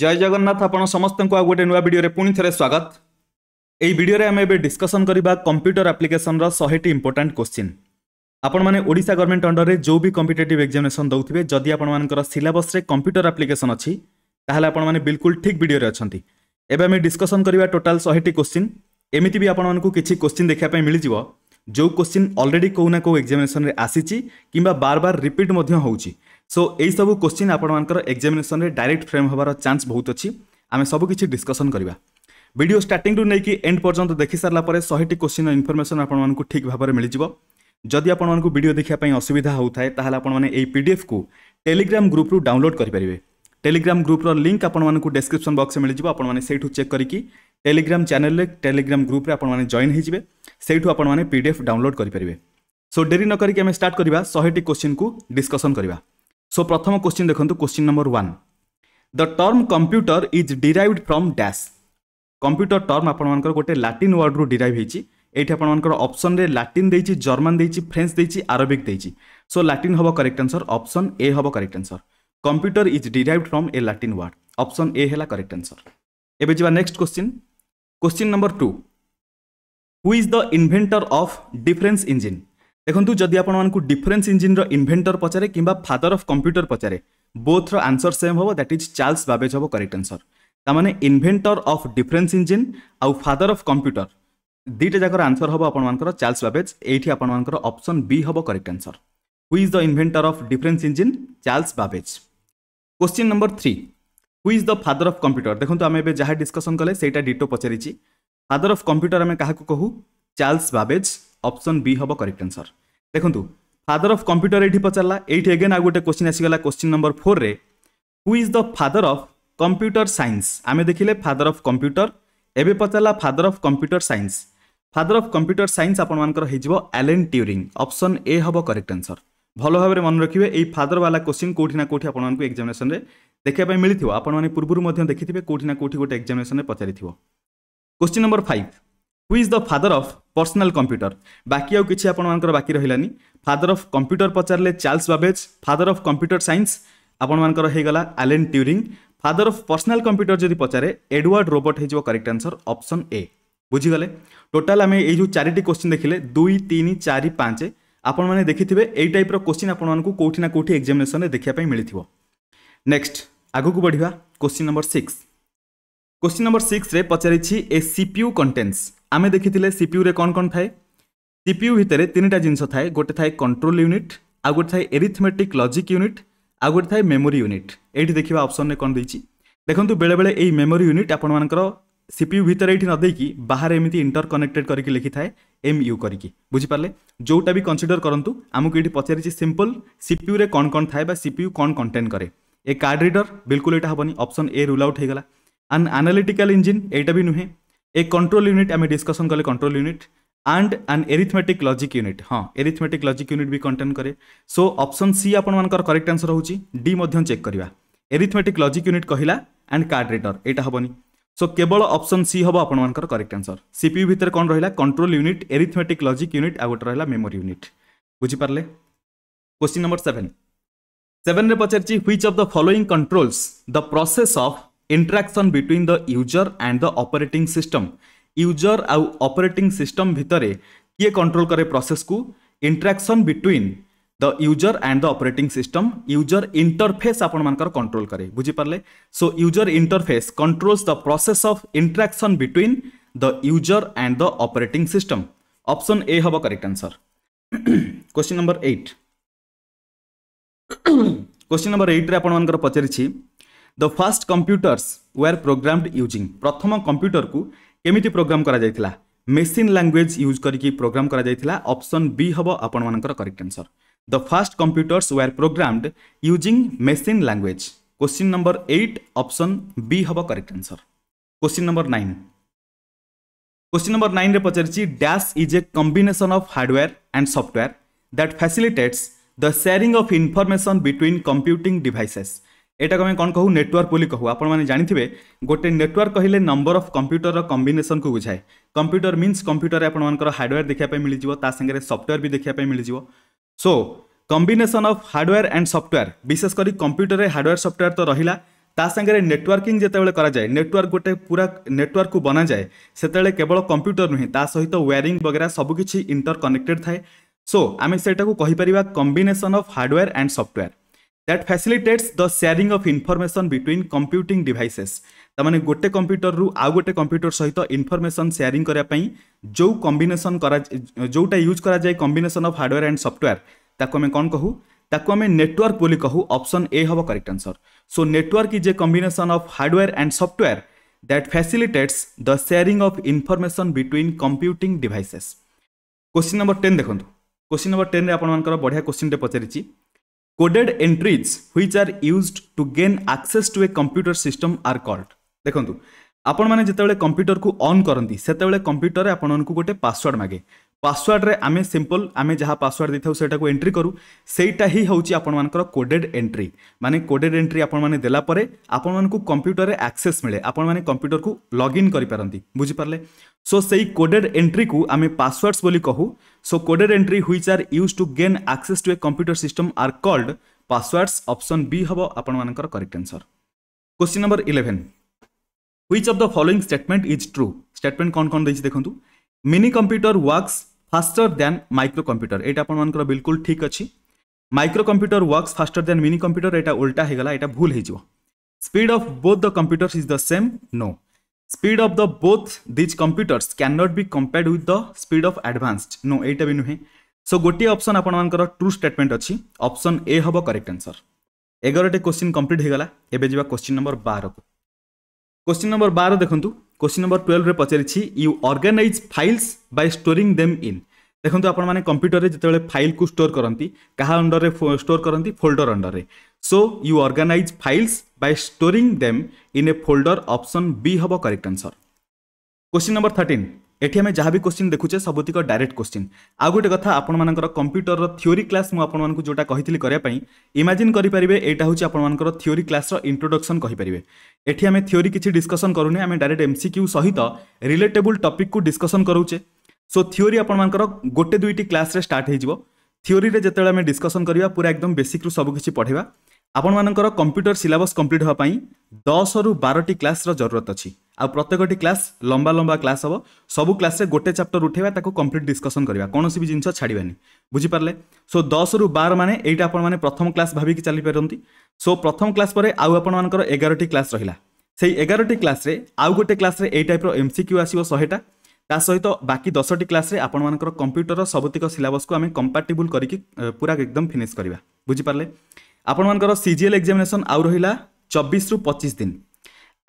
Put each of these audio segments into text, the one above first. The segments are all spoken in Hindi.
জয় জগন্নাথ আপন সমস্ত আউ গোটে নূয়া ভিডিওরে পুঁ থে স্বাগত এই ভিডিওরে আমি এবে ডিসকসন করা কম্পুটর আপ্লিকেসনর শহেটি ইম্পর্টাট কোশ্চিন ଆପଣମାନେ ଓଡ଼ିଶା ଗଭର୍ଣ୍ଣମେଣ୍ଟ ଅଣ୍ଡରରେ ଯେଉଁ ବି କମ୍ପିଟେଟିଭ୍ ଏକ୍ଜାମିନେସନ୍ ଦେଉଥିବେ ଯଦି ଆପଣମାନଙ୍କର ସିଲାବସ୍ରେ କମ୍ପ୍ୟୁଟର ଆପ୍ଲିକେସନ୍ ଅଛି ତାହେଲେ ଆପଣମାନେ ବିଲକୁଲ ଠିକ୍ ଭିଡ଼ିଓରେ ଅଛନ୍ତି ଏବେ ଆମେ ଡିସ୍କସନ୍ କରିବା ଟୋଟାଲ୍ ଶହେଟି କୋଶ୍ଚିନ୍ ଏମିତି ବି ଆପଣମାନଙ୍କୁ କିଛି କୋଶ୍ଚିନ୍ ଦେଖିବା ପାଇଁ ମିଳିଯିବ ଯେଉଁ କୋଶ୍ଚିନ୍ ଅଲରେଡ଼ି କେଉଁ ନା କେଉଁ ଏକ୍ଜାମିନେସନ୍ରେ ଆସିଛି କିମ୍ବା ବାର ବାର ରିପିଟ୍ ମଧ୍ୟ ହେଉଛି सो यू क्वेश्चन आपर एक्जामेसन डायरेक्ट फ्रेम होवार चान्स बहुत अच्छी आम सबकि डिस्कसन करवा भिड स्टार्ट नहीं एंड पर्यटन देखी सारापर शहेट क्वेश्चन इनफर्मेसन आपँक ठीक भाव में मिल जाव जदि आपको भिड देखापी असुविधा होता है आप डीएफ को टेलीग्राम ग्रुप रू डाउनलोड करेंगे टेलीग्राम ग्रुप्र लिंक आपको डेस्क्रिप्सन बक्स मिल जाव आपठू चेक करके टेलीग्राम चेल्ले टेलीग्राम ग्रुप्रे आपइन होटू आपने पी डीएफ डाउनलोड करेंगे सो डेरी नक आम स्टार्ट करवा शहेटी क्वेश्चन को डिस्कसन करवा সো প্রথম কোশ্চিন দেখুন question number one the term computer is derived from dash computer term ଆପଣମାନଙ୍କର ଗୋଟେ ଲାଟିନ୍ ୱାର୍ଡ଼ରୁ ଡିରାଇଭ୍ ହେଇଛି ଏଇଠି ଆପଣମାନଙ୍କର ଅପସନ୍ରେ ଲାଟିନ୍ ଦେଇଛି ଜର୍ମାନ ଦେଇଛି ଫ୍ରେଞ୍ଚ ଦେଇଛି ଆରବିକ୍ ଦେଇଛି ସୋ ଲାଟିନ୍ ହେବ କରେକ୍ଟ ଆନ୍ସର ଅପସନ୍ ଏ ହେବ correct answer computer is derive from a Latin word option A ହେଲା କରେକ୍ଟ ଆନ୍ସର ଏବେ ଯିବା next question question number two who is the inventor of difference engine ଦେଖନ୍ତୁ ଯଦି ଆପଣମାନଙ୍କୁ ଡିଫରେନ୍ସ ଇଞ୍ଜିନ୍ର ଇନ୍ଭେଣ୍ଟର ପଚାରେ କିମ୍ବା ଫାଦର ଅଫ୍ କମ୍ପ୍ୟୁଟର ପଚାରେ ବୋଥ୍ର ଆନ୍ସର୍ ସେମ୍ ହେବ ଦ୍ୟାଟ୍ ଇଜ୍ ଚାର୍ଲସ୍ ବାବେଜ୍ ହେବ କରେକ୍ଟ ଆନ୍ସର୍ ତାମାନେ ଇନ୍ଭେଣ୍ଟର ଅଫ୍ ଡିଫରେନ୍ସ ଇଞ୍ଜିନ୍ ଆଉ ଫାଦର ଅଫ୍ କମ୍ପ୍ୟୁଟର ଦୁଇଟା ଯାକର ଆନ୍ସର୍ ହେବ ଆପଣମାନଙ୍କର ଚାର୍ଲସ୍ ବାବେଜ୍ ଏଇଠି ଆପଣମାନଙ୍କର ଅପସନ୍ ବି ହେବ correct answer who is the inventor of difference engine Charles Babbage question number three who is the father of computer ଦେଖନ୍ତୁ ଆମେ ଏବେ ଯାହା ଡିସ୍କସନ୍ କଲେ ସେଇଟା ଡିଟୋ ପଚାରିଛି ଫାଦର ଅଫ୍ କମ୍ପ୍ୟୁଟର ଆମେ କାହାକୁ କହୁ ଚାର୍ଲସ୍ ବାବେଜ୍ অপশন বি হব করেক্ট আনসর দেখুন ফাদর অফ কম্পুটর এটি পচারা এইটি এগেন আউ গোটে কোশ্চিন আসিগলা কোশ্চিন নম্বর ফোর্রে who is the father of computer science আমি দেখিলে ফাদর অফ কম্পুটর এবে পচারা father of computer science father of computer science আপনার হয়েছিল আলেন টিউরিং অপশন এ হব করেক্ট আনসর ভাল ভাবে মনে রাখবে এই ফাদর বালা কোশ্চিন কোটি না কোটি আপনার এক্সামিনেসন দেখা মিলিথিব আপনার পূর্বর দেখি কোটি না কোটি গোটে এক্সামিনেসন পচারি question number five who is the father of personal computer ବାକି ଆଉ କିଛି ଆପଣମାନଙ୍କର ବାକି ରହିଲାନି ଫାଦର ଅଫ୍ କମ୍ପ୍ୟୁଟର ପଚାରିଲେ Charles Babbage father of computer science ଆପଣମାନଙ୍କର ହେଇଗଲା Alan Turing father of personal computer ଯଦି ପଚାରେ ଏଡ଼ୱାର୍ଡ଼ ରୋବର୍ଟ ହେଇଯିବ କରେକ୍ଟ ଆନ୍ସର୍ ଅପସନ୍ ଏ ବୁଝିଗଲେ ଟୋଟାଲ୍ ଆମେ ଏଇ ଯେଉଁ ଚାରିଟି କୋଶ୍ଚିନ୍ ଦେଖିଲେ ଦୁଇ ତିନି ଚାରି ପାଞ୍ଚ ଆପଣମାନେ ଦେଖିଥିବେ ଏଇ ଟାଇପ୍ର କୋଶ୍ଚିନ୍ ଆପଣମାନଙ୍କୁ କେଉଁଠି ନା କେଉଁଠି ଏକ୍ଜାମିନେସନ୍ରେ ଦେଖିବା ପାଇଁ ମିଳିଥିବ ନେକ୍ସଟ ଆଗକୁ ବଢ଼ିବା question number six question number six रे ए सीपीयू कंटेन्स आम देखी सीपीयू रे कौन कोन थाए सीपीयू भितरे तीनटा जिंस थाए गोटे थाए कंट्रोल यूनिट आ गोटे थाए एरिथमेटिक लॉजिक यूनिट आ गोटे थाए मेमोरी यूनिट ये देखा अप्सन में कौन दैछि देखते बेले बेले मेमोरी यूनिट आपण मानकर सीपीयू भितर एठी न देकी बाहर एमिति इंटरकनेक्टेड करके लिखि थाए एमयू करके बुझी जोटा भी कनसीडर करंतु हमकु ये पचारिछि सिंपल सीपीयू कौन कोन थाए सीपीयू कौन कंटेन्ट करे ए कार्ड रिडर बिल्कुल यहाँ हेनी अप्सन ए रूल आउट हे गला ଆନ୍ ଆନାଲିଟିକାଲ୍ ଇଞ୍ଜିନ୍ ଏଇଟା ବି ନୁହେଁ ଏ କଣ୍ଟ୍ରୋଲ୍ ୟୁନିଟ୍ ଆମେ ଡିସ୍କସନ୍ କଲେ control unit and an arithmetic logic unit ହଁ ଏରିଥମେଟିକ୍ ଲଜିକ୍ ୟୁନିଟ୍ ବି କଣ୍ଟେନ୍ କରେ ସୋ ଅପସନ୍ ସି ଆପଣମାନଙ୍କର କରେକ୍ଟ ଆନ୍ସର୍ ହେଉଛି ଡି ମଧ୍ୟ ଚେକ୍ କରିବା ଏରିଥମେଟିକ୍ ଲଜିକ୍ ୟୁନିଟ୍ କହିଲା ଆଣ୍ଡ କାର୍ଡ଼ ରିଡର୍ ଏଇଟା ହେବନି ସୋ କେବଳ ଅପସନ୍ ସି ହେବ ଆପଣମାନଙ୍କର କରେକ୍ଟ ଆନ୍ସର୍ ସିପିୟୁ ଭିତରେ କ'ଣ ରହିଲା control unit arithmetic logic unit ଆଉ ଗୋଟେ ରହିଲା ମେମୋରି ୟୁନିଟ୍ ବୁଝିପାରିଲେ କୋଶ୍ଚିନ୍ ନମ୍ବର ସେଭେନ୍ ସେଭେନ୍ରେ ପଚାରିଛି which of the following controls the process of interaction between the user and the operating system user आउ ऑपरेटिंग सिस्टम भितर किए कंट्रोल କରେ प्रोसेस को interaction between the user and the operating system user interface आपण मानकर कंट्रोल करे बुझिपारे so user interface controls the process of interaction between the user and the operating system option A हम correct answer question number eight question number एट्रे रे आपण मानकर the first computers were programmed using ପ୍ରଥମ କମ୍ପ୍ୟୁଟରକୁ କେମିତି ପ୍ରୋଗ୍ରାମ୍ କରାଯାଇଥିଲା ମେସିନ୍ ଲାଙ୍ଗୁଏଜ୍ ୟୁଜ୍ କରିକି ପ୍ରୋଗ୍ରାମ୍ କରାଯାଇଥିଲା ଅପସନ୍ ବି ହେବ ଆପଣମାନଙ୍କର correct answer the first computers were programmed using machine language question number eight option B ହେବ correct answer question number nine question number ନାଇନ୍ରେ ପଚାରିଛି dash is a combination of hardware and software that facilitates the sharing of information between computing devices ଏଇଟାକୁ ଆମେ କ'ଣ କହୁ ନେଟୱାର୍କ ବୋଲି କହୁ ଆପଣମାନେ ଜାଣିଥିବେ ଗୋଟେ ନେଟୱାର୍କ କହିଲେ ନମ୍ବର ଅଫ୍ କମ୍ପ୍ୟୁଟରର କମ୍ବିନେସନ୍କୁ ବୁଝାଏ କମ୍ପ୍ୟୁଟର ମିନ୍ସ କମ୍ପ୍ୟୁଟରରେ ଆପଣମାନଙ୍କର ହାର୍ଡ଼ୱେୟାର ଦେଖିବା ପାଇଁ ମିଳିଯିବ ତା ସାଙ୍ଗରେ ସଫ୍ଟୱେୟାର ବି ଦେଖିବା ପାଇଁ ମିଳିଯିବ so combination of hardware and software ବିଶେଷ କରି କମ୍ପ୍ୟୁଟରରେ ହାର୍ଡ଼ୱେୟାର ସଫ୍ଟୱେୟାର ତ ରହିଲା ତା ସାଙ୍ଗରେ ନେଟୱାର୍କିଂ ଯେତେବେଳେ କରାଯାଏ ନେଟୱାର୍କ ଗୋଟେ ପୁରା ନେଟୱାର୍କକୁ ବନାଯାଏ ସେତେବେଳେ କେବଳ କମ୍ପ୍ୟୁଟର ନୁହେଁ ତା ସହିତ ୱେୟାରିଂ ବଗେରା ସବୁକିଛି ଇଣ୍ଟର କନେକ୍ଟେଡ଼ ଥାଏ ସୋ ଆମେ ସେଇଟାକୁ କହିପାରିବା combination of hardware and software that facilitates the sharing of information between computing devices ତାମାନେ ଗୋଟେ କମ୍ପ୍ୟୁଟରରୁ ଆଉ ଗୋଟେ କମ୍ପ୍ୟୁଟର ସହିତ ଇନଫର୍ମେସନ୍ ସେୟାରିଂ କରିବା ପାଇଁ ଯେଉଁ କମ୍ବିନେସନ୍ କରା ଯେଉଁଟା ୟୁଜ୍ କରାଯାଏ combination of hardware and software ତାକୁ ଆମେ କ'ଣ କହୁ ତାକୁ ଆମେ ନେଟୱାର୍କ ବୋଲି କହୁ ଅପସନ୍ ଏ ହେବ correct answer so network is a combination of hardware and software that facilitates the sharing of information between computing devices question number ten ଦେଖନ୍ତୁ କୋଶ୍ଚିନ୍ ନମ୍ବର ଟେନ୍ରେ ଆପଣମାନଙ୍କର ବଢ଼ିଆ କୋଶ୍ଚିନ୍ଟେ ପଚାରିଛି coded entries which are used to gain access to a computer system are called ଦେଖନ୍ତୁ ଆପଣମାନେ ଯେତେବେଳେ କମ୍ପ୍ୟୁଟରକୁ ଅନ୍ କରନ୍ତି ସେତେବେଳେ କମ୍ପ୍ୟୁଟରରେ ଆପଣମାନଙ୍କୁ ଗୋଟେ ପାସୱାର୍ଡ଼ ମାଗେ ପାସୱାର୍ଡ଼ରେ ଆମେ ସିମ୍ପଲ୍ ଆମେ ଯାହା ପାସୱାର୍ଡ଼ ଦେଇଥାଉ ସେଇଟାକୁ ଏଣ୍ଟ୍ରି କରୁ ସେଇଟା ହିଁ ହେଉଛି ଆପଣମାନଙ୍କର କୋଡ଼େଡ଼ ଏଣ୍ଟ୍ରି ମାନେ କୋଡ଼େଡ଼ ଏଣ୍ଟ୍ରି ଆପଣମାନେ ଦେଲା ପରେ ଆପଣମାନଙ୍କୁ କମ୍ପ୍ୟୁଟରରେ ଆକ୍ସେସ୍ ମିଳେ ଆପଣମାନେ କମ୍ପ୍ୟୁଟରକୁ ଲଗ୍ଇନ୍ କରିପାରନ୍ତି ବୁଝିପାରିଲେ ସୋ ସେଇ କୋଡ଼େଡ଼ ଏଣ୍ଟ୍ରିକୁ ଆମେ ପାସୱାର୍ଡ଼ସ୍ ବୋଲି କହୁ so coded entry which are use to gain access to a computer system are called passwords option B ହେବ ଆପଣମାନଙ୍କର correct answer question number eleven which of the following statement is true statement कौन कौन देखते देखो mini computer works faster than micro computer এটা আপনার বিলকুল ঠিক অছি micro computer works faster than mini computer এটা উল্টা হয়ে গলা এটা ভুল হয়ে যাব speed of both the computers is the same no speed of the both these computers can not be compared with the speed of advanced no এইটা বি নুহে সো গোটিয়ে অপসন আপনার ট্রু স্টেটমেন্ট অছি অপসন এ হব করেক্ট আনসর এগারোটি কোশ্চিন কমপ্লিট হয়ে গলা এবে যা কোশ্চিন নম্বর বারকু কোশ্চিন নম্বর বার দেখুন কোশ্চিন নম্বর টুয়েলভে পচারিছি you organise files by storing them in ଦେଖନ୍ତୁ ଆପଣମାନେ କମ୍ପ୍ୟୁଟରରେ ଯେତେବେଳେ ଫାଇଲ୍କୁ ଷ୍ଟୋର୍ କରନ୍ତି କାହା ଅଣ୍ଡରରେ ଷ୍ଟୋର୍ କରନ୍ତି ଫୋଲ୍ଡର ଅଣ୍ଡରରେ so you organise files by storing them in a folder option B ହେବ correct answer question number thirteen ଏଠି ଆମେ ଯାହା ବି କ୍ୱେଶ୍ଚିନ୍ ଦେଖୁଛେ ସବୁତିକ ଡାଇରେକ୍ଟ କ୍ୱେଶ୍ଚିନ୍ ଆଉ ଗୋଟେ କଥା ଆପଣମାନଙ୍କର କମ୍ପ୍ୟୁଟରର ଥିଓରି କ୍ଲାସ୍ ମୁଁ ଆପଣମାନଙ୍କୁ ଯେଉଁଟା କହିଥିଲି କରିବା ପାଇଁ ଇମାଜିନ୍ କରିପାରିବେ ଏଇଟା ହେଉଛି ଆପଣମାନଙ୍କର ଥିଓରି କ୍ଲାସ୍ର ଇଣ୍ଟ୍ରୋଡକ୍ସନ୍ କହିପାରିବେ ଏଠି ଆମେ ଥିଓରି କିଛି ଡିସ୍କସନ୍ କରୁନେ ଆମେ ଡାଇରେକ୍ଟ ଏମ୍ ସି କ୍ୟୁ ସହିତ ରିଲେଟେବୁଲ୍ ଟପିକ୍କୁ ଡିସ୍କସନ୍ କରୁଛେ ସୋ ଥିଓରି ଆପଣମାନଙ୍କର ଗୋଟେ ଦୁଇଟି କ୍ଲାସ୍ରେ ଷ୍ଟାର୍ଟ ହୋଇଯିବ ଥିଓରିରେ ଯେତେବେଳେ ଆମେ ଡିସ୍କସନ୍ କରିବା ପୁରା একদম ବେସିକ୍ରୁ ସବୁକିଛି ପଢ଼ିବା ଆପଣମାନଙ୍କର କମ୍ପ୍ୟୁଟର ସିଲାବସ୍ କମ୍ପ୍ଲିଟ୍ ହେବା ପାଇଁ ଦଶରୁ ବାରଟି କ୍ଲାସ୍ର ଜରୁରତ ଅଛି ଆଉ ପ୍ରତ୍ୟେକଟି କ୍ଲାସ୍ ଲମ୍ବା ଲମ୍ବା କ୍ଲାସ୍ ହେବ ସବୁ କ୍ଲାସ୍ରେ ଗୋଟେ ଚାପ୍ଟର ଉଠାଇବା ତାକୁ କମ୍ପ୍ଲିଟ୍ ଡିସ୍କସନ୍ କରିବା କୌଣସି ବି ଜିନିଷ ଛାଡ଼ିବାନି ବୁଝିପାରିଲେ ସୋ ଦଶରୁ ବାର ମାନେ ଏଇଟା ଆପଣମାନେ ପ୍ରଥମ କ୍ଲାସ୍ ଭାବିକି ଚାଲିପାରନ୍ତି ସୋ ପ୍ରଥମ କ୍ଲାସ୍ ପରେ ଆଉ ଆପଣମାନଙ୍କର ଏଗାରଟି କ୍ଲାସ୍ ରହିଲା ସେଇ ଏଗାରଟି କ୍ଲାସ୍ରେ ଆଉ ଗୋଟେ କ୍ଲାସ୍ରେ ଏଇ ଟାଇପ୍ର ଏମ୍ ସି କ୍ୟୁ ଆସିବ ଶହେଟା ତା ସହିତ ବାକି ଦଶଟି କ୍ଲାସ୍ରେ ଆପଣମାନଙ୍କର କମ୍ପ୍ୟୁଟର ସବୁତିକ ସିଲାବସ୍କୁ ଆମେ କମ୍ପାଟିବୁଲ୍ କରିକି ପୁରା ଏକଦମ ଫିନିଶ୍ କରିବା ବୁଝିପାରିଲେ ଆପଣମାନଙ୍କର ସିଜିଏଲ୍ ଏକ୍ଜାମିନେସନ୍ ଆଉ ରହିଲା ଚବିଶରୁ ପଚିଶ ଦିନ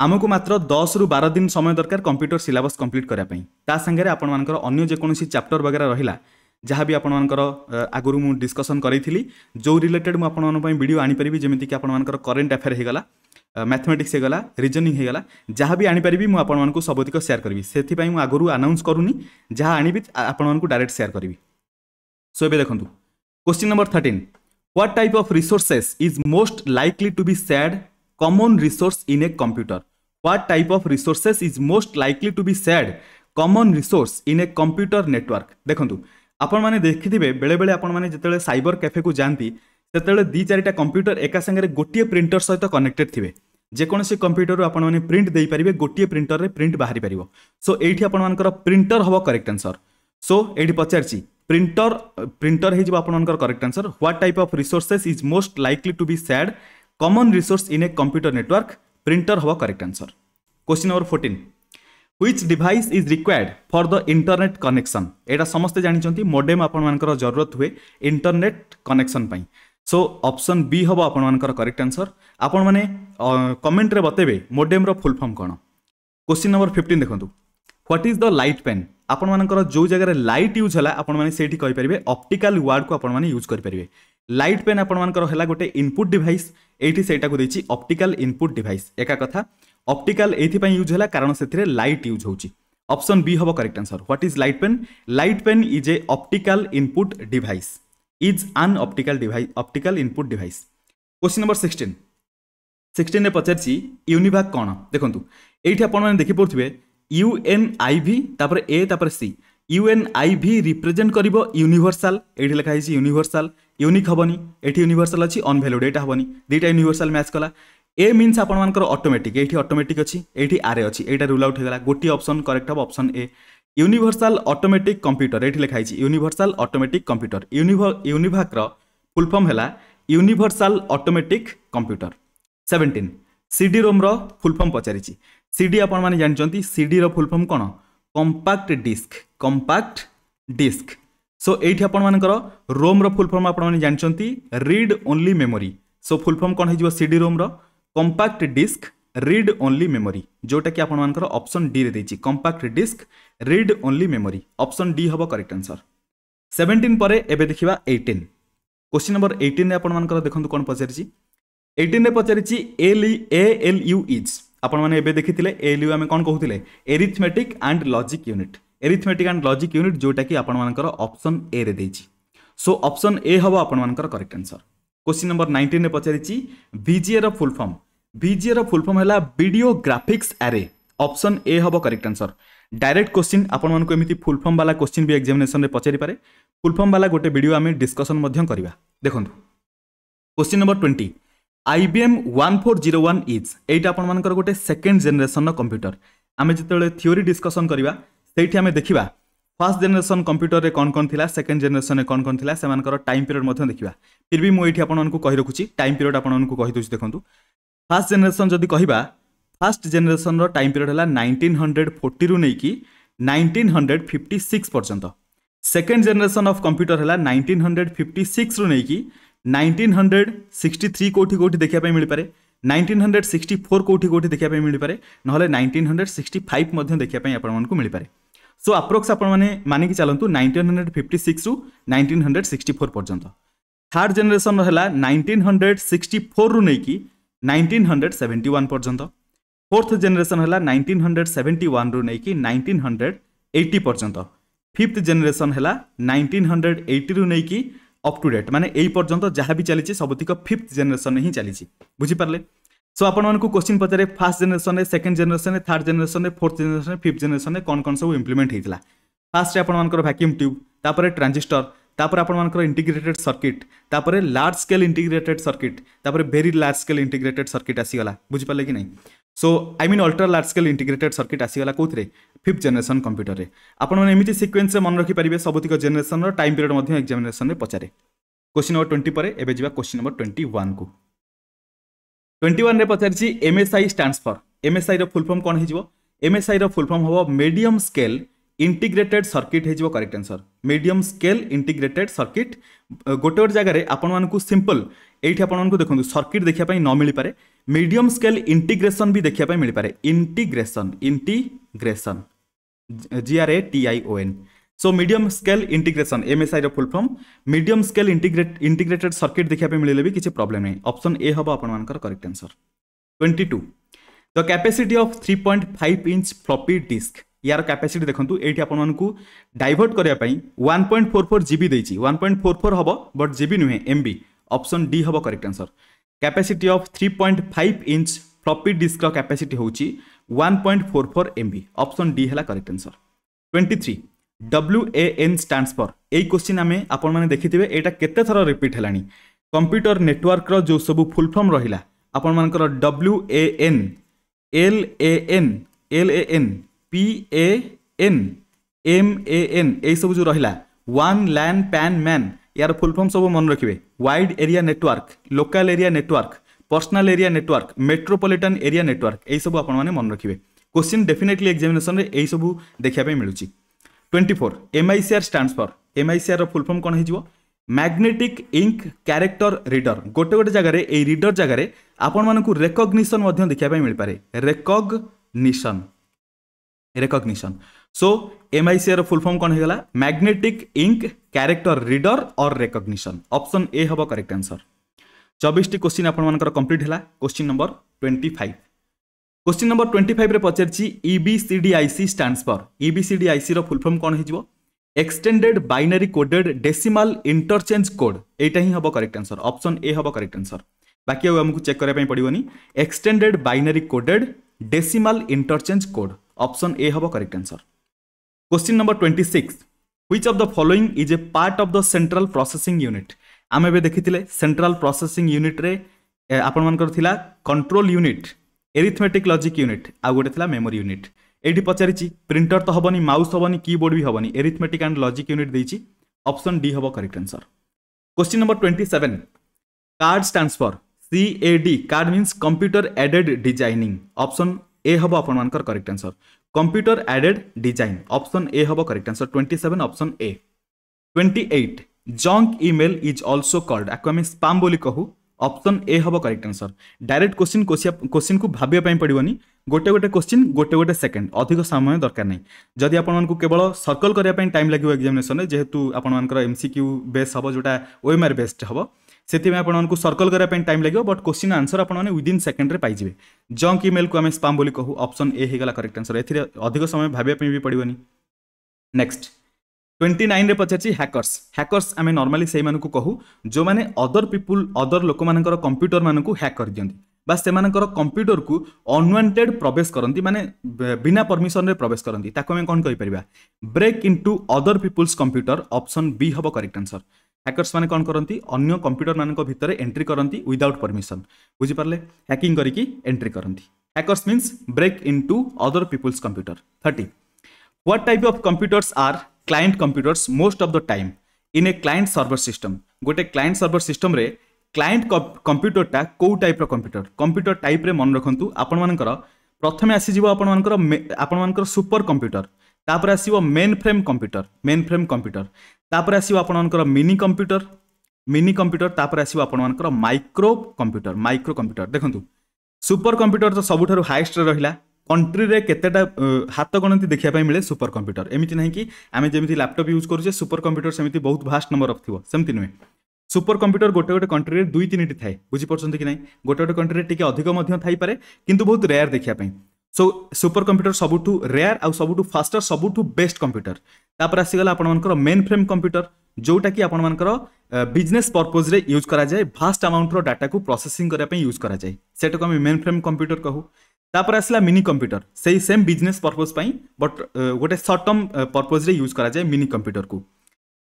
ଆମକୁ ମାତ୍ର ଦଶରୁ ବାର ଦିନ ସମୟ ଦରକାର କମ୍ପ୍ୟୁଟର ସିଲାବସ୍ କମ୍ପ୍ଲିଟ୍ କରିବା ପାଇଁ ତା ସାଙ୍ଗରେ ଆପଣମାନଙ୍କର ଅନ୍ୟ ଯେକୌଣସି ଚାପ୍ଟର ବଗେରା ରହିଲା ଯାହା ବି ଆପଣମାନଙ୍କର ଆଗରୁ ମୁଁ ଡିସ୍କସନ୍ କରିଥିଲି ଯେଉଁ ରିଲେଟେଡ଼୍ ମୁଁ ଆପଣମାନଙ୍କ ପାଇଁ ଭିଡ଼ିଓ ଆଣିପାରିବି ଯେମିତିକି ଆପଣମାନଙ୍କର କରେଣ୍ଟ ଆଫେୟାର୍ ହେଇଗଲା ମ୍ୟାଥମେଟିକ୍ସ ହେଇଗଲା ରିଜନିଂ ହେଇଗଲା ଯାହା ବି ଆଣିପାରିବି ମୁଁ ଆପଣମାନଙ୍କୁ ସବୁତିକ ସେୟାର କରିବି ସେଥିପାଇଁ ମୁଁ ଆଗରୁ ଆନାଉନ୍ସ କରୁନି ଯାହା ଆଣିବି ଆପଣମାନଙ୍କୁ ଡାଇରେକ୍ଟ ସେୟାର କରିବି ସୋ ଏବେ ଦେଖନ୍ତୁ question number thirteen what type of resources is most likely to be shared common resource in a computer. What type of resources is most likely to be shared? Common resource in a computer network. ଦେଖନ୍ତୁ ଆପଣମାନେ ଦେଖିଥିବେ ବେଳେବେଳେ ଆପଣମାନେ ଯେତେବେଳେ ସାଇବର କ୍ୟାଫେକୁ ଯାଆନ୍ତି ସେତେବେଳେ ଦୁଇ ଚାରିଟା କମ୍ପ୍ୟୁଟର ଏକା ସାଙ୍ଗରେ ଗୋଟିଏ ପ୍ରିଣ୍ଟର ସହିତ କନେକ୍ଟେଡ଼ ଥିବେ ଯେକୌଣସି କମ୍ପ୍ୟୁଟରରୁ ଆପଣମାନେ ପ୍ରିଣ୍ଟ ଦେଇପାରିବେ ଗୋଟିଏ ପ୍ରିଣ୍ଟରରେ ପ୍ରିଣ୍ଟ ବାହାରି ପାରିବ ସୋ ଏଇଠି ଆପଣମାନଙ୍କର ପ୍ରିଣ୍ଟର ହେବ କରେକ୍ଟ ଆନ୍ସର ସୋ ଏଇଠି ପଚାରିଛି ପ୍ରିଣ୍ଟର ପ୍ରିଣ୍ଟର ହେଇଯିବ ଆପଣମାନଙ୍କର correct answer what type of resources is most likely to be shared common resource in a computer network, printer have correct answer. Question number 14. Which device is required for the internet connection এটা সমস্তে জাঁচান মোডেম আপনার জরুরত হুয়ে ইন্টরনেট কনেকশন পাই সো অপশন বি হব আপনার করেক্ট আনসর আপন মানে কমেন্টরে বতেবে মোডেমর ফুল ফর্ম কোণ কোশ্চিন নম্বর ফিফটিন দেখুন what is the light pen আপনার যে জায়গায় লাইট ইউজ হল আপনার সেইটি কইপারে অপটিকাল ওয়ার্ডক আপনার ইউজ করে ଲାଇଟ୍ ପେନ୍ ଆପଣମାନଙ୍କର ହେଲା ଗୋଟେ ଇନପୁଟ୍ ଡିଭାଇସ୍ ଏଇଠି ସେଇଟାକୁ ଦେଇଛି ଅପ୍ଟିକାଲ୍ ଇନପୁଟ୍ ଡିଭାଇସ୍ ଏକା କଥା ଅପ୍ଟିକାଲ୍ ଏଇଥିପାଇଁ ୟୁଜ୍ ହେଲା କାରଣ ସେଥିରେ ଲାଇଟ୍ ୟୁଜ୍ ହେଉଛି ଅପସନ୍ ବି ହେବ correct answer what is light pen light pen is a optical input device is an optical device optical input device question number sixteen sixteen में पचार यूनिभाग कौन देखो ये आपने देखिपे यूएन आई भि ए सी यूएन आई भि रिप्रेजेंट कर यूनिभर्साल ये लिखाई यूनिभर्साल ୟୁନିକ୍ ହେବନି ଏଠି ୟୁନିଭର୍ସାଲ୍ ଅଛି ଅନଭ୍ୟାଲୁଡ୍ ଏଇଟା ହେବନି ଦୁଇଟା ୟୁନିଭର୍ସାଲ୍ ମ୍ୟାଚ୍ କଲା ଏ ମିନ୍ସ ଆପଣମାନଙ୍କର ଅଟୋମେଟିକ୍ ଏଇଠି ଅଟୋମେଟିକ୍ ଅଛି ଏଇଠି ଆରେ ଅଛି ଏଇଟା ରୁଲ୍ ଆଉଟ୍ ହେଇଗଲା ଗୋଟିଏ ଅପସନ୍ କରେକ୍ଟ ହେବ option A universal automatic computer ଏଠି ଲେଖା ହେଇଛି ୟୁନିଭର୍ସାଲ୍ ଅଟୋମେଟିକ୍ କମ୍ପ୍ୟୁଟର ୟୁନିଭାକ୍ର ଫୁଲ୍ ଫର୍ମ ହେଲା universal automatic computer seventeen CD ରୋମ୍ର ଫୁଲ୍ ଫର୍ମ ପଚାରିଛି ସିଡି ଆପଣମାନେ ଜାଣିଛନ୍ତି ସିଡିର ଫୁଲ୍ ଫର୍ମ କ'ଣ compact disc compact disc so ଏଇଠି ଆପଣମାନଙ୍କର ରୋମ୍ର ଫୁଲ୍ ଫର୍ମ ଆପଣମାନେ ଜାଣିଛନ୍ତି ରିଡ୍ ଓନ୍ଲି ମେମୋରି ସୋ ଫୁଲ୍ ଫର୍ମ କ'ଣ ହେଇଯିବ ସିଡି ରୋମ୍ର compact disc read only memory ଯେଉଁଟାକି ଆପଣମାନଙ୍କର ଅପସନ୍ ଡିରେ ଦେଇଛି compact disc read only memory option D ହେବ କରେକ୍ଟ ଆନ୍ସର୍ ସେଭେଣ୍ଟିନ୍ ପରେ ଏବେ ଦେଖିବା ଏଇଟିନ୍ କୋଶ୍ଚିନ୍ ନମ୍ବର ଏଇଟିନ୍ରେ ଆପଣମାନଙ୍କର ଦେଖନ୍ତୁ କ'ଣ ପଚାରିଛି ଏଇଟିନ୍ରେ ପଚାରିଛି L A L U is ଆପଣମାନେ ଏବେ ଦେଖିଥିଲେ ଏଲ୍ ୟୁ ଆମେ କ'ଣ କହୁଥିଲେ arithmetic and logic unit arithmetic and logic unit ଯେଉଁଟାକି ଆପଣମାନଙ୍କର ଅପସନ୍ ଏରେ ଦେଇଛି ସୋ ଅପସନ୍ ଏ ହେବ ଆପଣମାନଙ୍କର କରେକ୍ଟ ଆନ୍ସର୍ କୋଶ୍ଚିନ୍ ନମ୍ବର ନାଇଣ୍ଟିନ୍ରେ ପଚାରିଛି ଭିଜିଏର ଫୁଲ୍ ଫର୍ମ ଭିଜିଏର ଫୁଲ୍ ଫର୍ମ ହେଲା video graphics array option A ହେବ କରେକ୍ଟ ଆନ୍ସର୍ ডাইরেক্ট কোশ্চিন আপনার এমনি ফুল ফর্ম বালা কোশ্চিন বি এক্সামিনেসনরে পচারিপারে ফুল ফর্ম বালা গোটে ভিডিও আমি ডিসকসন করা দেখুন question number twenty IBM one four zero one is এইটা আপনার গোটে সেকেন্ড জেনেসন কম্পুটর আমি যেত থিওরি ডিসকসন করা ସେଇଠି ଆମେ ଦେଖିବା ফার্স্ট জেনেসন কম্পুটরের কণ কণ লা সেকেন্ড জেনেসন কণ কণ লা সে টাইম পিরিয়ড দেখা ফির বি মুঠি আপনার কই রাখুছি টাইম পিরিয়ড আপনার কহিদেছি দেখুন ফার্স্ট জেনেসন যদি কহবা ফার্স্ট জেনেসন টাইম পিরিয়ড হল নাইনটিন হন্ড্রেড ফোর্টি নেই নাইনটিন হন্ড্রেড ফিফটি সিক্স পর্যন্ত সেকেন্ড জেনেসন অফ কম্পুটর হল নাইনটিন হন্ড্রেড ফিফটি সিক্স নেই নাইনটিন হন্ড্রেড সিক্সটি থ্রি কোটি কোটি দেখা মিলিপারে নাইনটিন হন্ড্রেড সিক্সটি ফোর কোটি কোটি দেখা মিলিপারে নহলে নাইনটিন হন্ড্রেড সিক্সটি ফাইভ দেখা আপনার মিলিপারে সো আপ্রোক্স আপনার মানিকি চালু নাইনটিন হন্ড্রেড ফিফটি সিক্স রু নাইনটিন হন্ড্রেড সিক্সটি ফোর পর্যন্ত থার্ড জেনেসন হল নাইনটিন হন্ড্রেড সিক্সটি ফোর রু নেই নাইনটিন হন্ড্রেড সেভেন্টি ওয়ান পর্যন্ত ফোর্থ জেনেসন হল নাইনটিন হন্ড্রেড সেভেন্টি ওয়ান রু নেই নাইনটিন হন্ড্রেড এইটি পর্যন্ত ফিফ্থ জেনেসন হল নাইনটিন হন্ড্রেড এইটি রু নেই অপ টু ডেট মানে এই পর্যন্ত যা বি চালছে সবুতিক ফিফ্থ জেনেসন হি চালছে বুঝিপারে सो आपको क्वेश्चन पचारे first generation second generation third generation fourth generation fifth generation कौन कौन सब इम्प्लीमेंट होता फास्ट आपर भैक्यूम ट्यूब तापर ट्रांजिस्टर तापर आपर इंटीग्रेटेड सर्किट तापर लार्ज स्केल इंटीग्रेटेड सर्किट तापर very large scale integrated circuit आसीगला बुझिपारे कि नहीं so I mean ultra large scale integrated circuit आसीगला कौन फिफ्थ जेनेसन कंप्यूटर में आपमती सिक्वेन्स मन रखिपारे सबुतिक generation time period examination पचारे question number twenty पर एवं जी क्वेश्चन नंबर ट्वेंटी वन को ट्वेंटी वन पचारि MSI stands for S I form कौन हो एमएसआई फुल फर्म हम मीडियम स्केल इंटीग्रेटेड सर्किट हो correct answer medium scale integrated circuit गोटे गोटे जगह आपंपल ये आपण देखते सर्किट देखापी न मिल पाए मीडियम स्केल इंटीग्रेसन भी देखापी मिल पाए integration integration G R A T I O N so medium scale integration M S आईर full form medium scale integrate integrated circuit देखा मिले भी किसी प्रोब्लेम ना ऑप्शन ए हम आपर correct answer twenty two the capacity of three point five inch floppy disk यार कैपेसीटी देखो ये आपको डाइवर्ट करने one point four four GB देती वन पॉइंट फोर फोर हम बट जीबी नुहे एम बी ऑप्शन डी हम correct answer capacity of three point five inch floppy disk capacity हूँ one point four four M B option D है correct answer twenty three W A N stands for ଏଇ କୋଶ୍ଚିନ୍ ଆମେ ଆପଣମାନେ ଦେଖିଥିବେ ଏଇଟା କେତେ ଥର ରିପିଟ୍ ହେଲାଣି କମ୍ପ୍ୟୁଟର ନେଟୱାର୍କର ଯେଉଁ ସବୁ ଫୁଲ୍ ଫର୍ମ ରହିଲା ଆପଣମାନଙ୍କର W A N L A N L A N P A N M A N ଏଇସବୁ ଯେଉଁ ରହିଲା ୱାନ୍ ଲ୍ୟାନ୍ ପ୍ୟାନ୍ ମ୍ୟାନ୍ ୟାର ଫୁଲ୍ ଫର୍ମ ସବୁ ମନେ ରଖିବେ wide area network local area network personal area network metropolitan area network ଏଇସବୁ ଆପଣମାନେ ମନେ ରଖିବେ କୋଶ୍ଚିନ୍ ଡେଫିନେଟଲି ଏକ୍ଜାମିନେସନ୍ରେ ଏଇସବୁ ଦେଖିବା ପାଇଁ ମିଳୁଛି twenty four MICR stands for ଏମ୍ଆଇସିଆର୍ର ଫୁଲ୍ ଫର୍ମ କ'ଣ ହେଇଯିବ ମ୍ୟାଗ୍ନେଟିକ୍ ଇଙ୍କ କ୍ୟାରେକ୍ଟର ରିଡର୍ ଗୋଟେ ଗୋଟେ ଜାଗାରେ ଏଇ ରିଡର୍ ଜାଗାରେ ଆପଣମାନଙ୍କୁ ରେକଗ୍ନିସନ୍ ମଧ୍ୟ ଦେଖିବା ପାଇଁ ମିଳିପାରେ ରେକଗ୍ନିସନ୍ ରେକଗ୍ନିସନ୍ ସୋ ଏମ୍ଆଇସିଆର୍ର ଫୁଲ୍ ଫର୍ମ କ'ଣ ହେଇଗଲା magnetic ink character reader or recognition option A ହେବ କରେକ୍ଟ ଆନ୍ସର୍ ଚବିଶଟି କୋଶ୍ଚିନ୍ ଆପଣମାନଙ୍କର କମ୍ପ୍ଲିଟ୍ ହେଲା question number twenty five question number twenty ফাইভে পচারছি ইবিসিডিআইসি স্টাণ্ডস ফর ইবিসিডিআইসির ফুল ফর্ম କ'ଣ ହେଇଯିବ extended binary coded decimal interchange code এইটা ହିଁ ହେବ କରେକ୍ଟ ଆନ୍ସର ଅପସନ୍ ଏ ହେବ କରେକ୍ଟ ଆନ୍ସର ବାକି ଆଉ ଆମକୁ ଚେକ୍ କରିବା ପାଇଁ ପଡ଼ିବନି extended binary coded decimal interchange code option A ହେବ correct answer question number twenty six which of the following is a part of the central processing unit ଆମେ ଏବେ ଦେଖିଥିଲେ ସେଣ୍ଟ୍ରାଲ୍ ପ୍ରୋସେସିଂ ୟୁନିଟ୍ରେ ଆପଣମାନଙ୍କର ଥିଲା control unit arithmetic logic unit ଆଉ ଗୋଟେ ଥିଲା ମେମୋରି ୟୁନିଟ୍ ଏଇଠି ପଚାରିଛି ପ୍ରିଣ୍ଟର ତ ହେବନି ମାଉସ୍ ହେବନି କିବୋର୍ଡ଼ ବି ହେବନି ଏରିଥମେଟିକ୍ ଆଣ୍ଡ ଲଜିକ୍ ୟୁନିଟ୍ ଦେଇଛି ଅପସନ୍ ଡି ହେବ correct answer question number twenty seven card stands for C A D card means computer ଆଡ଼େଡ୍ designing option A ହେବ ଆପଣମାନଙ୍କର correct answer computer ଆଡ଼େଡ୍ design option A ହେବ correct answer twenty seven option A twenty eight junk email is also called ଆକୁ ଆମେ ସ୍ପାମ୍ ବୋଲି କହୁ অপশন এ হবো correct answer direct question কোসিয়া question কো ভাবিয়া পাই পড়িবনি গটে গটে কোশ্চেন গটে গটে সেকেন্ড অধিক সময় দরকার নাই যদি আপন মানক কেবল সার্কেল করি পাই টাইম লাগিব এক্সামিনেশন যেহেতু আপন মানক এমসিকিউ বেস সব যেটা ওএমআর বেস হবো সেতি মে আপন মানক সার্কেল করা পাই টাইম লাগিব বাট কোশ্চেন আনসার আপন মানে উইদিন সেকেন্ড রে পাই জিবে জঙ্ক ইমেল কো আমি স্প্যাম বলি কহু অপশন এ হেই গলা কারেক্ট আনসার এতি অধিক সময় ভাবিয়া পাই পড়িবনি নেক্সট ଟ୍ୱେଣ୍ଟି ନାଇନ୍ରେ ପଚାରିଛି ହ୍ୟାକର୍ସ ହ୍ୟାକର୍ସ ଆମେ ନର୍ମାଲି ସେଇମାନଙ୍କୁ କହୁ ଯେଉଁମାନେ ଅଦର ପିପୁଲ୍ ଅଦର ଲୋକମାନଙ୍କର କମ୍ପ୍ୟୁଟରମାନଙ୍କୁ ହ୍ୟାକ୍ କରିଦିଅନ୍ତି ବା ସେମାନଙ୍କର କମ୍ପ୍ୟୁଟରକୁ ଅନୱାଣ୍ଟେଡ୍ ପ୍ରବେଶ କରନ୍ତି ମାନେ ବିନା ପରମିସନରେ ପ୍ରବେଶ କରନ୍ତି ତାକୁ ଆମେ କ'ଣ କହିପାରିବା break into other people's computer option B ହେବ କରେକ୍ଟ ଆନ୍ସର ହ୍ୟାକର୍ସ ମାନେ କ'ଣ କରନ୍ତି ଅନ୍ୟ କମ୍ପ୍ୟୁଟରମାନଙ୍କ ଭିତରେ ଏଣ୍ଟ୍ରି କରନ୍ତି ୱିଦାଉଟ୍ ପରମିସନ୍ ବୁଝିପାରିଲେ ହ୍ୟାକିଂ କରିକି ଏଣ୍ଟ୍ରି କରନ୍ତି hackers means break into other people's computer thirty what type of computers are client computers most of the time in a client server system ଗୋଟେ client server system ରେ client computerଟା କୋଉ type ର computer computer type ରେ ମନେ ରଖନ୍ତୁ ଆପଣମାନଙ୍କର ପ୍ରଥମେ ଆସିଯିବ ଆପଣମାନଙ୍କର ଆପଣମାନଙ୍କର ସୁପର କମ୍ପ୍ୟୁଟର ତାପରେ ଆସିବ main frame computer main frame computer ତାପରେ ଆସିବ ଆପଣମାନଙ୍କର ମିନି କମ୍ପ୍ୟୁଟର ମିନି କମ୍ପ୍ୟୁଟର ତାପରେ ଆସିବ ଆପଣମାନଙ୍କର ମାଇକ୍ରୋ କମ୍ପ୍ୟୁଟର ମାଇକ୍ରୋ କମ୍ପ୍ୟୁଟର ଦେଖନ୍ତୁ ସୁପର କମ୍ପ୍ୟୁଟର ତ ସବୁଠାରୁ ହାଏଷ୍ଟରେ ରହିଲା କଣ୍ଟ୍ରିରେ କେତେଟା ହାତ ଗଣତି ଦେଖିବା ପାଇଁ ମିଳେ ସୁପର କମ୍ପ୍ୟୁଟର ଏମିତି ନାହିଁ କି ଆମେ ଯେମିତି ଲାପଟପ୍ ୟୁଜ୍ କରୁଛେ ସୁପର କମ୍ପ୍ୟୁଟର ସେମିତି ବହୁତ ଭାଷ୍ଟ ନମ୍ବର ଅଫ୍ ଥିବ ସେମିତି ନୁହେଁ ସୁପର କମ୍ପ୍ୟୁଟର ଗୋଟେ ଗୋଟେ କଣ୍ଟ୍ରିରେ ଦୁଇ ତିନିଟି ଥାଏ ବୁଝିପାରୁଛନ୍ତି କି ନାହିଁ ଗୋଟେ ଗୋଟେ କଣ୍ଟ୍ରିରେ ଟିକେ ଅଧିକ ମଧ୍ୟ ଥାଇପାରେ କିନ୍ତୁ ବହୁତ ରେୟାର ଦେଖିବା ପାଇଁ ସୋ ସୁପର କମ୍ପ୍ୟୁଟର ସବୁଠୁ ରେୟାର ଆଉ ସବୁଠୁ ଫାଷ୍ଟର ସବୁଠୁ ବେଷ୍ଟ କମ୍ପ୍ୟୁଟର ତାପରେ ଆସିଗଲା ଆପଣମାନଙ୍କର ମେନ୍ ଫ୍ରେମ୍ କମ୍ପ୍ୟୁଟର ଯେଉଁଟାକି ଆପଣମାନଙ୍କର ବିଜନେସ୍ ପର୍ପୋଜ୍ରେ ୟୁଜ୍ କରାଯାଏ ଭାଷ୍ଟ ଆମାଉଣ୍ଟର ଡାଟାକୁ ପ୍ରୋସେସିଂ କରିବା ପାଇଁ ୟୁଜ୍ କରାଯାଏ ସେଟାକୁ ଆମେ ମେନ୍ ଫ୍ରେମ୍ କମ୍ପ୍ୟୁଟର କହୁ তারপরে আসলা মিনি কম্পিউটর সেই সেম বিজনেস পর্পোজ পাই বট গোটে সর্ট টর্ম পর্পোজরে ইউজ করা যায় মিনি কম্পিউটরকু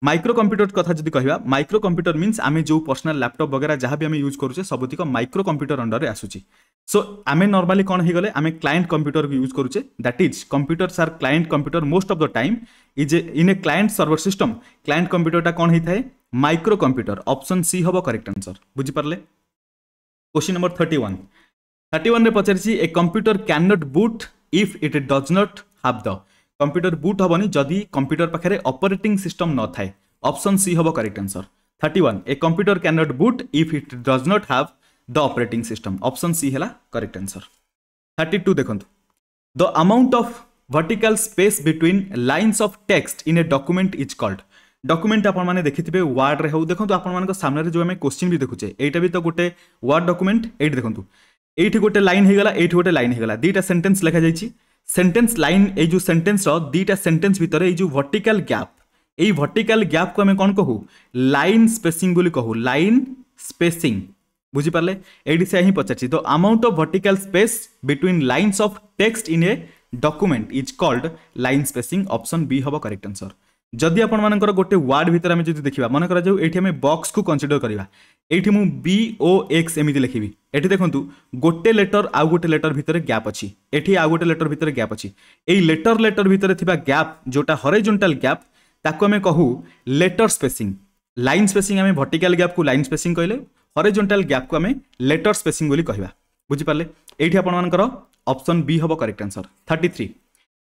মাইক্রো কম্পিউটর কথা যদি কহবা মাইক্রো কম্পিউটর মিন্স আমি যে পর্সনাল ল্যাপটপ বগেরা যা বি আমি ইউজ করুছে সবুতিক মাইক্রো কম্পিউটর অন্ডরে আসুচি সো আমি নর্মালি কোণ হয়ে গেলে আমি ক্লায়েন্ট কম্পিউটর ইউজ করুছে that is computers are client computer most of the time is a in a client server system client কম্পিউটরটা কোণ হয়ে থাকে মাইক্রো কম্পিউটর অপশন সি হব করেক্ট আনসর বুঝিপারে question number thirty one thirty ওয়ানে পচারিছি a computer can not boot if it does not have the কম্প্যুটর boot হবনি যদি কম্প্যুটর পাখে অপরেটিং সিষ্টম নথায় অপশন সি হব correct answer thirty one a computer can not boot if it does not have the operating system option C হল করেক্ট আনসর থার্টি টু দেখুন the amount of vertical space between lines of text in a document is called document আপনার দেখিবে ওয়ার্ডে হোক দেখুন আপনার সামনে যে আমি কোশ্চিন বি দেখুছে এইটা বি তো গোটে ওয়ার্ড ডকুমেন্ট এইটি দেখুন এইটি গোটে লাইন হয়ে এইটি গোটে লাইন হয়ে দুইটা সেন্টেন্স লেখা যাই সেন্টেন্স লাইন এই যে সেন্টেন্সর দুইটা সেন্টেন্স ভিতরে এই যে ভর্টিকাল গ্যাপ এই ভর্টিকাল গ্যাপ কু আমি কোণ কহু লাইন স্পেসিং বলে কহু লাইন স্পেসিং বুঝিপারে এইটি সে হিঁ পচারছি তো amount of vertical space between lines of text in a document is called line spacing option B হব করেক্ট আনসর ଯଦି ଆପଣମାନଙ୍କର ଗୋଟେ ୱାର୍ଡ଼ ଭିତରେ ଆମେ ଯଦି ଦେଖିବା ମନେ କରାଯାଉ ଏଇଠି ଆମେ ବକ୍ସକୁ କନସିଡ଼ର କରିବା ଏଇଠି ମୁଁ ବି ଓ ଏକ୍ସ ଏମିତି ଲେଖିବି ଏଠି ଦେଖନ୍ତୁ ଗୋଟେ ଲେଟର ଆଉ ଗୋଟେ ଲେଟର ଭିତରେ ଗ୍ୟାପ୍ ଅଛି ଏଠି ଆଉ ଗୋଟେ ଲେଟର ଭିତରେ ଗ୍ୟାପ୍ ଅଛି ଏଇ ଲେଟର ଲେଟର ଭିତରେ ଥିବା ଗ୍ୟାପ୍ ଯେଉଁଟା ହରେଜୋଣ୍ଟାଲ୍ ଗ୍ୟାପ୍ ତାକୁ ଆମେ କହୁ ଲେଟର ସ୍ପେସିଂ ଲାଇନ୍ ସ୍ପେସିଂ ଆମେ ଭର୍ଟିକାଲ୍ ଗ୍ୟାପ୍କୁ ଲାଇନ୍ ସ୍ପେସିଂ କହିଲେ ହରେଜୋଣ୍ଟାଲ୍ ଗ୍ୟାପ୍କୁ ଆମେ ଲେଟର ସ୍ପେସିଂ ବୋଲି କହିବା ବୁଝିପାରିଲେ ଏଇଠି ଆପଣମାନଙ୍କର ଅପସନ୍ ବି ହେବ correct answer thirty three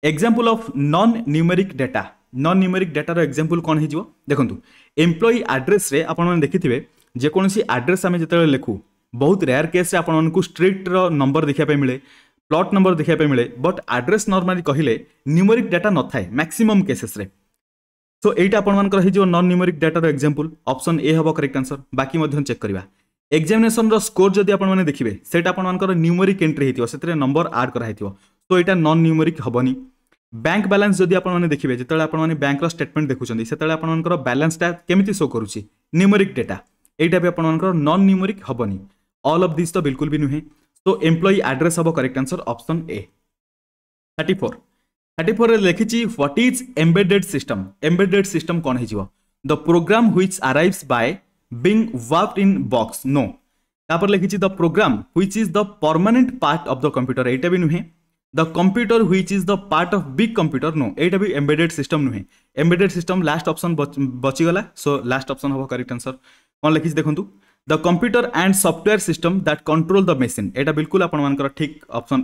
example of non numeric data non numeric ଡାଟାର ଏକ୍ଜାମ୍ପଲ୍ କ'ଣ ହେଇଯିବ ଦେଖନ୍ତୁ ଏମ୍ପ୍ଲୟି ଆଡ୍ରେସ୍ରେ ଆପଣମାନେ ଦେଖିଥିବେ ଯେକୌଣସି ଆଡ୍ରେସ୍ ଆମେ ଯେତେବେଳେ ଲେଖୁ ବହୁତ ରେୟାର୍ କେସ୍ରେ ଆପଣମାନଙ୍କୁ ଷ୍ଟ୍ରିଟ୍ର ନମ୍ବର ଦେଖିବା ପାଇଁ ମିଳେ ପ୍ଲଟ୍ ନମ୍ବର ଦେଖିବା ପାଇଁ ମିଳେ ବଟ୍ ଆଡ୍ରେସ୍ ନର୍ମାଲି କହିଲେ ନ୍ୟୁମେରିକ୍ ଡାଟା ନଥାଏ ମ୍ୟାକ୍ସିମମ୍ କେସେସ୍ରେ ସୋ ଏଇଟା ଆପଣମାନଙ୍କର ହେଇଯିବ ନନ୍ ନ୍ୟୁମେରିକ୍ ଡାଟାର ଏକ୍ଜାମ୍ପଲ୍ ଅପସନ୍ ଏ ହେବ କରେକ୍ଟ ଆନ୍ସର୍ ବାକି ମଧ୍ୟ ଚେକ୍ କରିବା ଏକ୍ଜାମିନେସନ୍ର ସ୍କୋର୍ ଯଦି ଆପଣମାନେ ଦେଖିବେ ସେଇଟା ଆପଣମାନଙ୍କର ନ୍ୟୁମେରିକ୍ ଏଣ୍ଟ୍ରି ହେଇଥିବ ସେଥିରେ ନମ୍ବର ଆଡ଼୍ କରାହେଇଥିବ ସୋ ଏଇଟା ନନ୍ ନ୍ୟୁମେରିକ୍ ହେବନି ବ୍ୟାଙ୍କ ବାଲାନ୍ସ ଯଦି ଆପଣମାନେ ଦେଖିବେ ଯେତେବେଳେ ଆପଣମାନେ ବ୍ୟାଙ୍କର ଷ୍ଟେଟମେଣ୍ଟ ଦେଖୁଛନ୍ତି ସେତେବେଳେ ଆପଣମାନଙ୍କର ବାଲାନ୍ସଟା କେମିତି ଶୋ କରୁଛି ନ୍ୟୁମୋରିକ୍ ଡେଟା ଏଇଟା ବି ଆପଣମାନଙ୍କର ନନ୍ ନ୍ୟୁମୋରିକ୍ ହେବନି ଅଲ୍ ଅଫ୍ ଦିସ୍ ତ ବିଲକୁଲ ବି ନୁହେଁ ସୋ ଏମ୍ପ୍ଲୟି ଆଡ୍ରେସ୍ ହେବ correct answer option A thirty four thirty ଫୋର୍ରେ ଲେଖିଛି what is embedded system embedded system କ'ଣ ହେଇଯିବ the program which arrives by being worked in box no ତାପରେ ଲେଖିଛି the program which is the permanent part of the computer ଏଇଟା ବି ନୁହେଁ the computer which is the part of big computer no ଏଇଟା ବି ଏମ୍ବେଡେଡ୍ ସିଷ୍ଟମ୍ ନୁହେଁ embedded system last option ବଚିଗଲା show last option ହେବ କରେକ୍ଟ ଆନ୍ସର୍ କ'ଣ ଲେଖିଛି ଦେଖନ୍ତୁ the computer and software system that control the machine ଏଇଟା ବିଲକୁଲ ଆପଣମାନଙ୍କର ଠିକ୍ ଅପସନ୍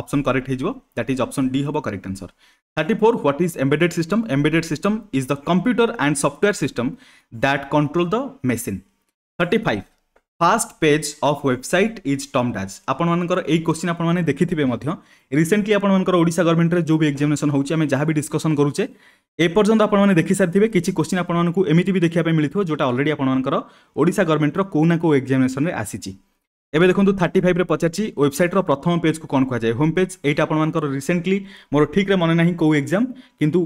ଅପସନ୍ କରେକ୍ଟ ହେଇଯିବ ଦ୍ୟାଟ୍ ଇଜ୍ ଅପସନ୍ ଡି ହେବ correct answer thirty four what is embedded system embedded system is the computer and software system that control the machine thirty five first page of website is termed as আপনার এই কোশ্চিন আপনার দেখিথে রিসেন্টলি আপনার ওড়শা গভর্নমেন্টের যে এক্সামিনেসন হচ্ছে আমি যা ডিসকসন করুছে এপর্যন্ত আপনার দেখি সারিবে কিছু কোশ্চিন আপনার এমিটি বি দেখা মিলিথ যেটা অলরেডি আপনার ওড়শা গভর্নমেন্টর কেউ না কেউ এক্সামিনেসন আসিছে এবে দেখুন থার্টি ফাইভে পচারছি ওয়েবসাইট্র প্রথম পেজকু কম কুহযায় হোম পেজ এইটা আপনার রিসেন্টলি মোট ঠিকরে মনে না কেউ এক্সাম কিন্তু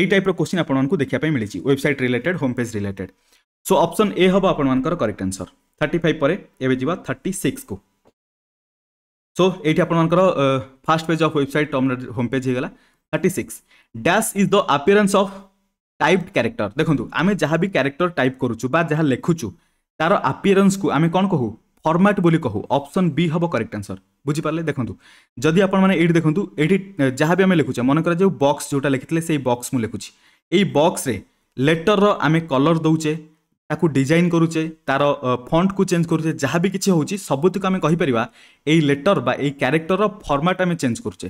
এই টাইপ্র কোশ্চিন আপনার দেখা মিলিছে website related home page related so option A হব আপনার করেক্ট আনসর থার্টি ফাইভ পরে এবে যা থার্টি সিক্স কু সো এইটি আপনার first page of website home page হয়ে গেল thirty six dash is the appearance of typed character দেখুন আমি যা বি ক্যারেক্টর টাইপ করুছু বা যা লেখুছু তার আপিয়ারেন্স কু আমি কম কহু ফর্মাট বলে কহু অপশন বি হব করেক্ট আনসর বুঝিপারে দেখুন যদি আপনার এইটি দেখুন এইটি যা বি আমি লেখুছে মনে করা যে বক্স যেটা লিখি সেই বক্স মু লেখুছি এই বক্সরে লেটর আমি কলর দৌছে ତାକୁ ଡିଜାଇନ୍ କରୁଛେ ତା'ର ଫଣ୍ଟକୁ ଚେଞ୍ଜ କରୁଛେ ଯାହା ବି କିଛି ହେଉଛି ସବୁତିକୁ ଆମେ କହିପାରିବା ଏଇ ଲେଟର୍ ବା ଏଇ କ୍ୟାରେକ୍ଟରର ଫର୍ମାଟ୍ ଆମେ ଚେଞ୍ଜ କରୁଛେ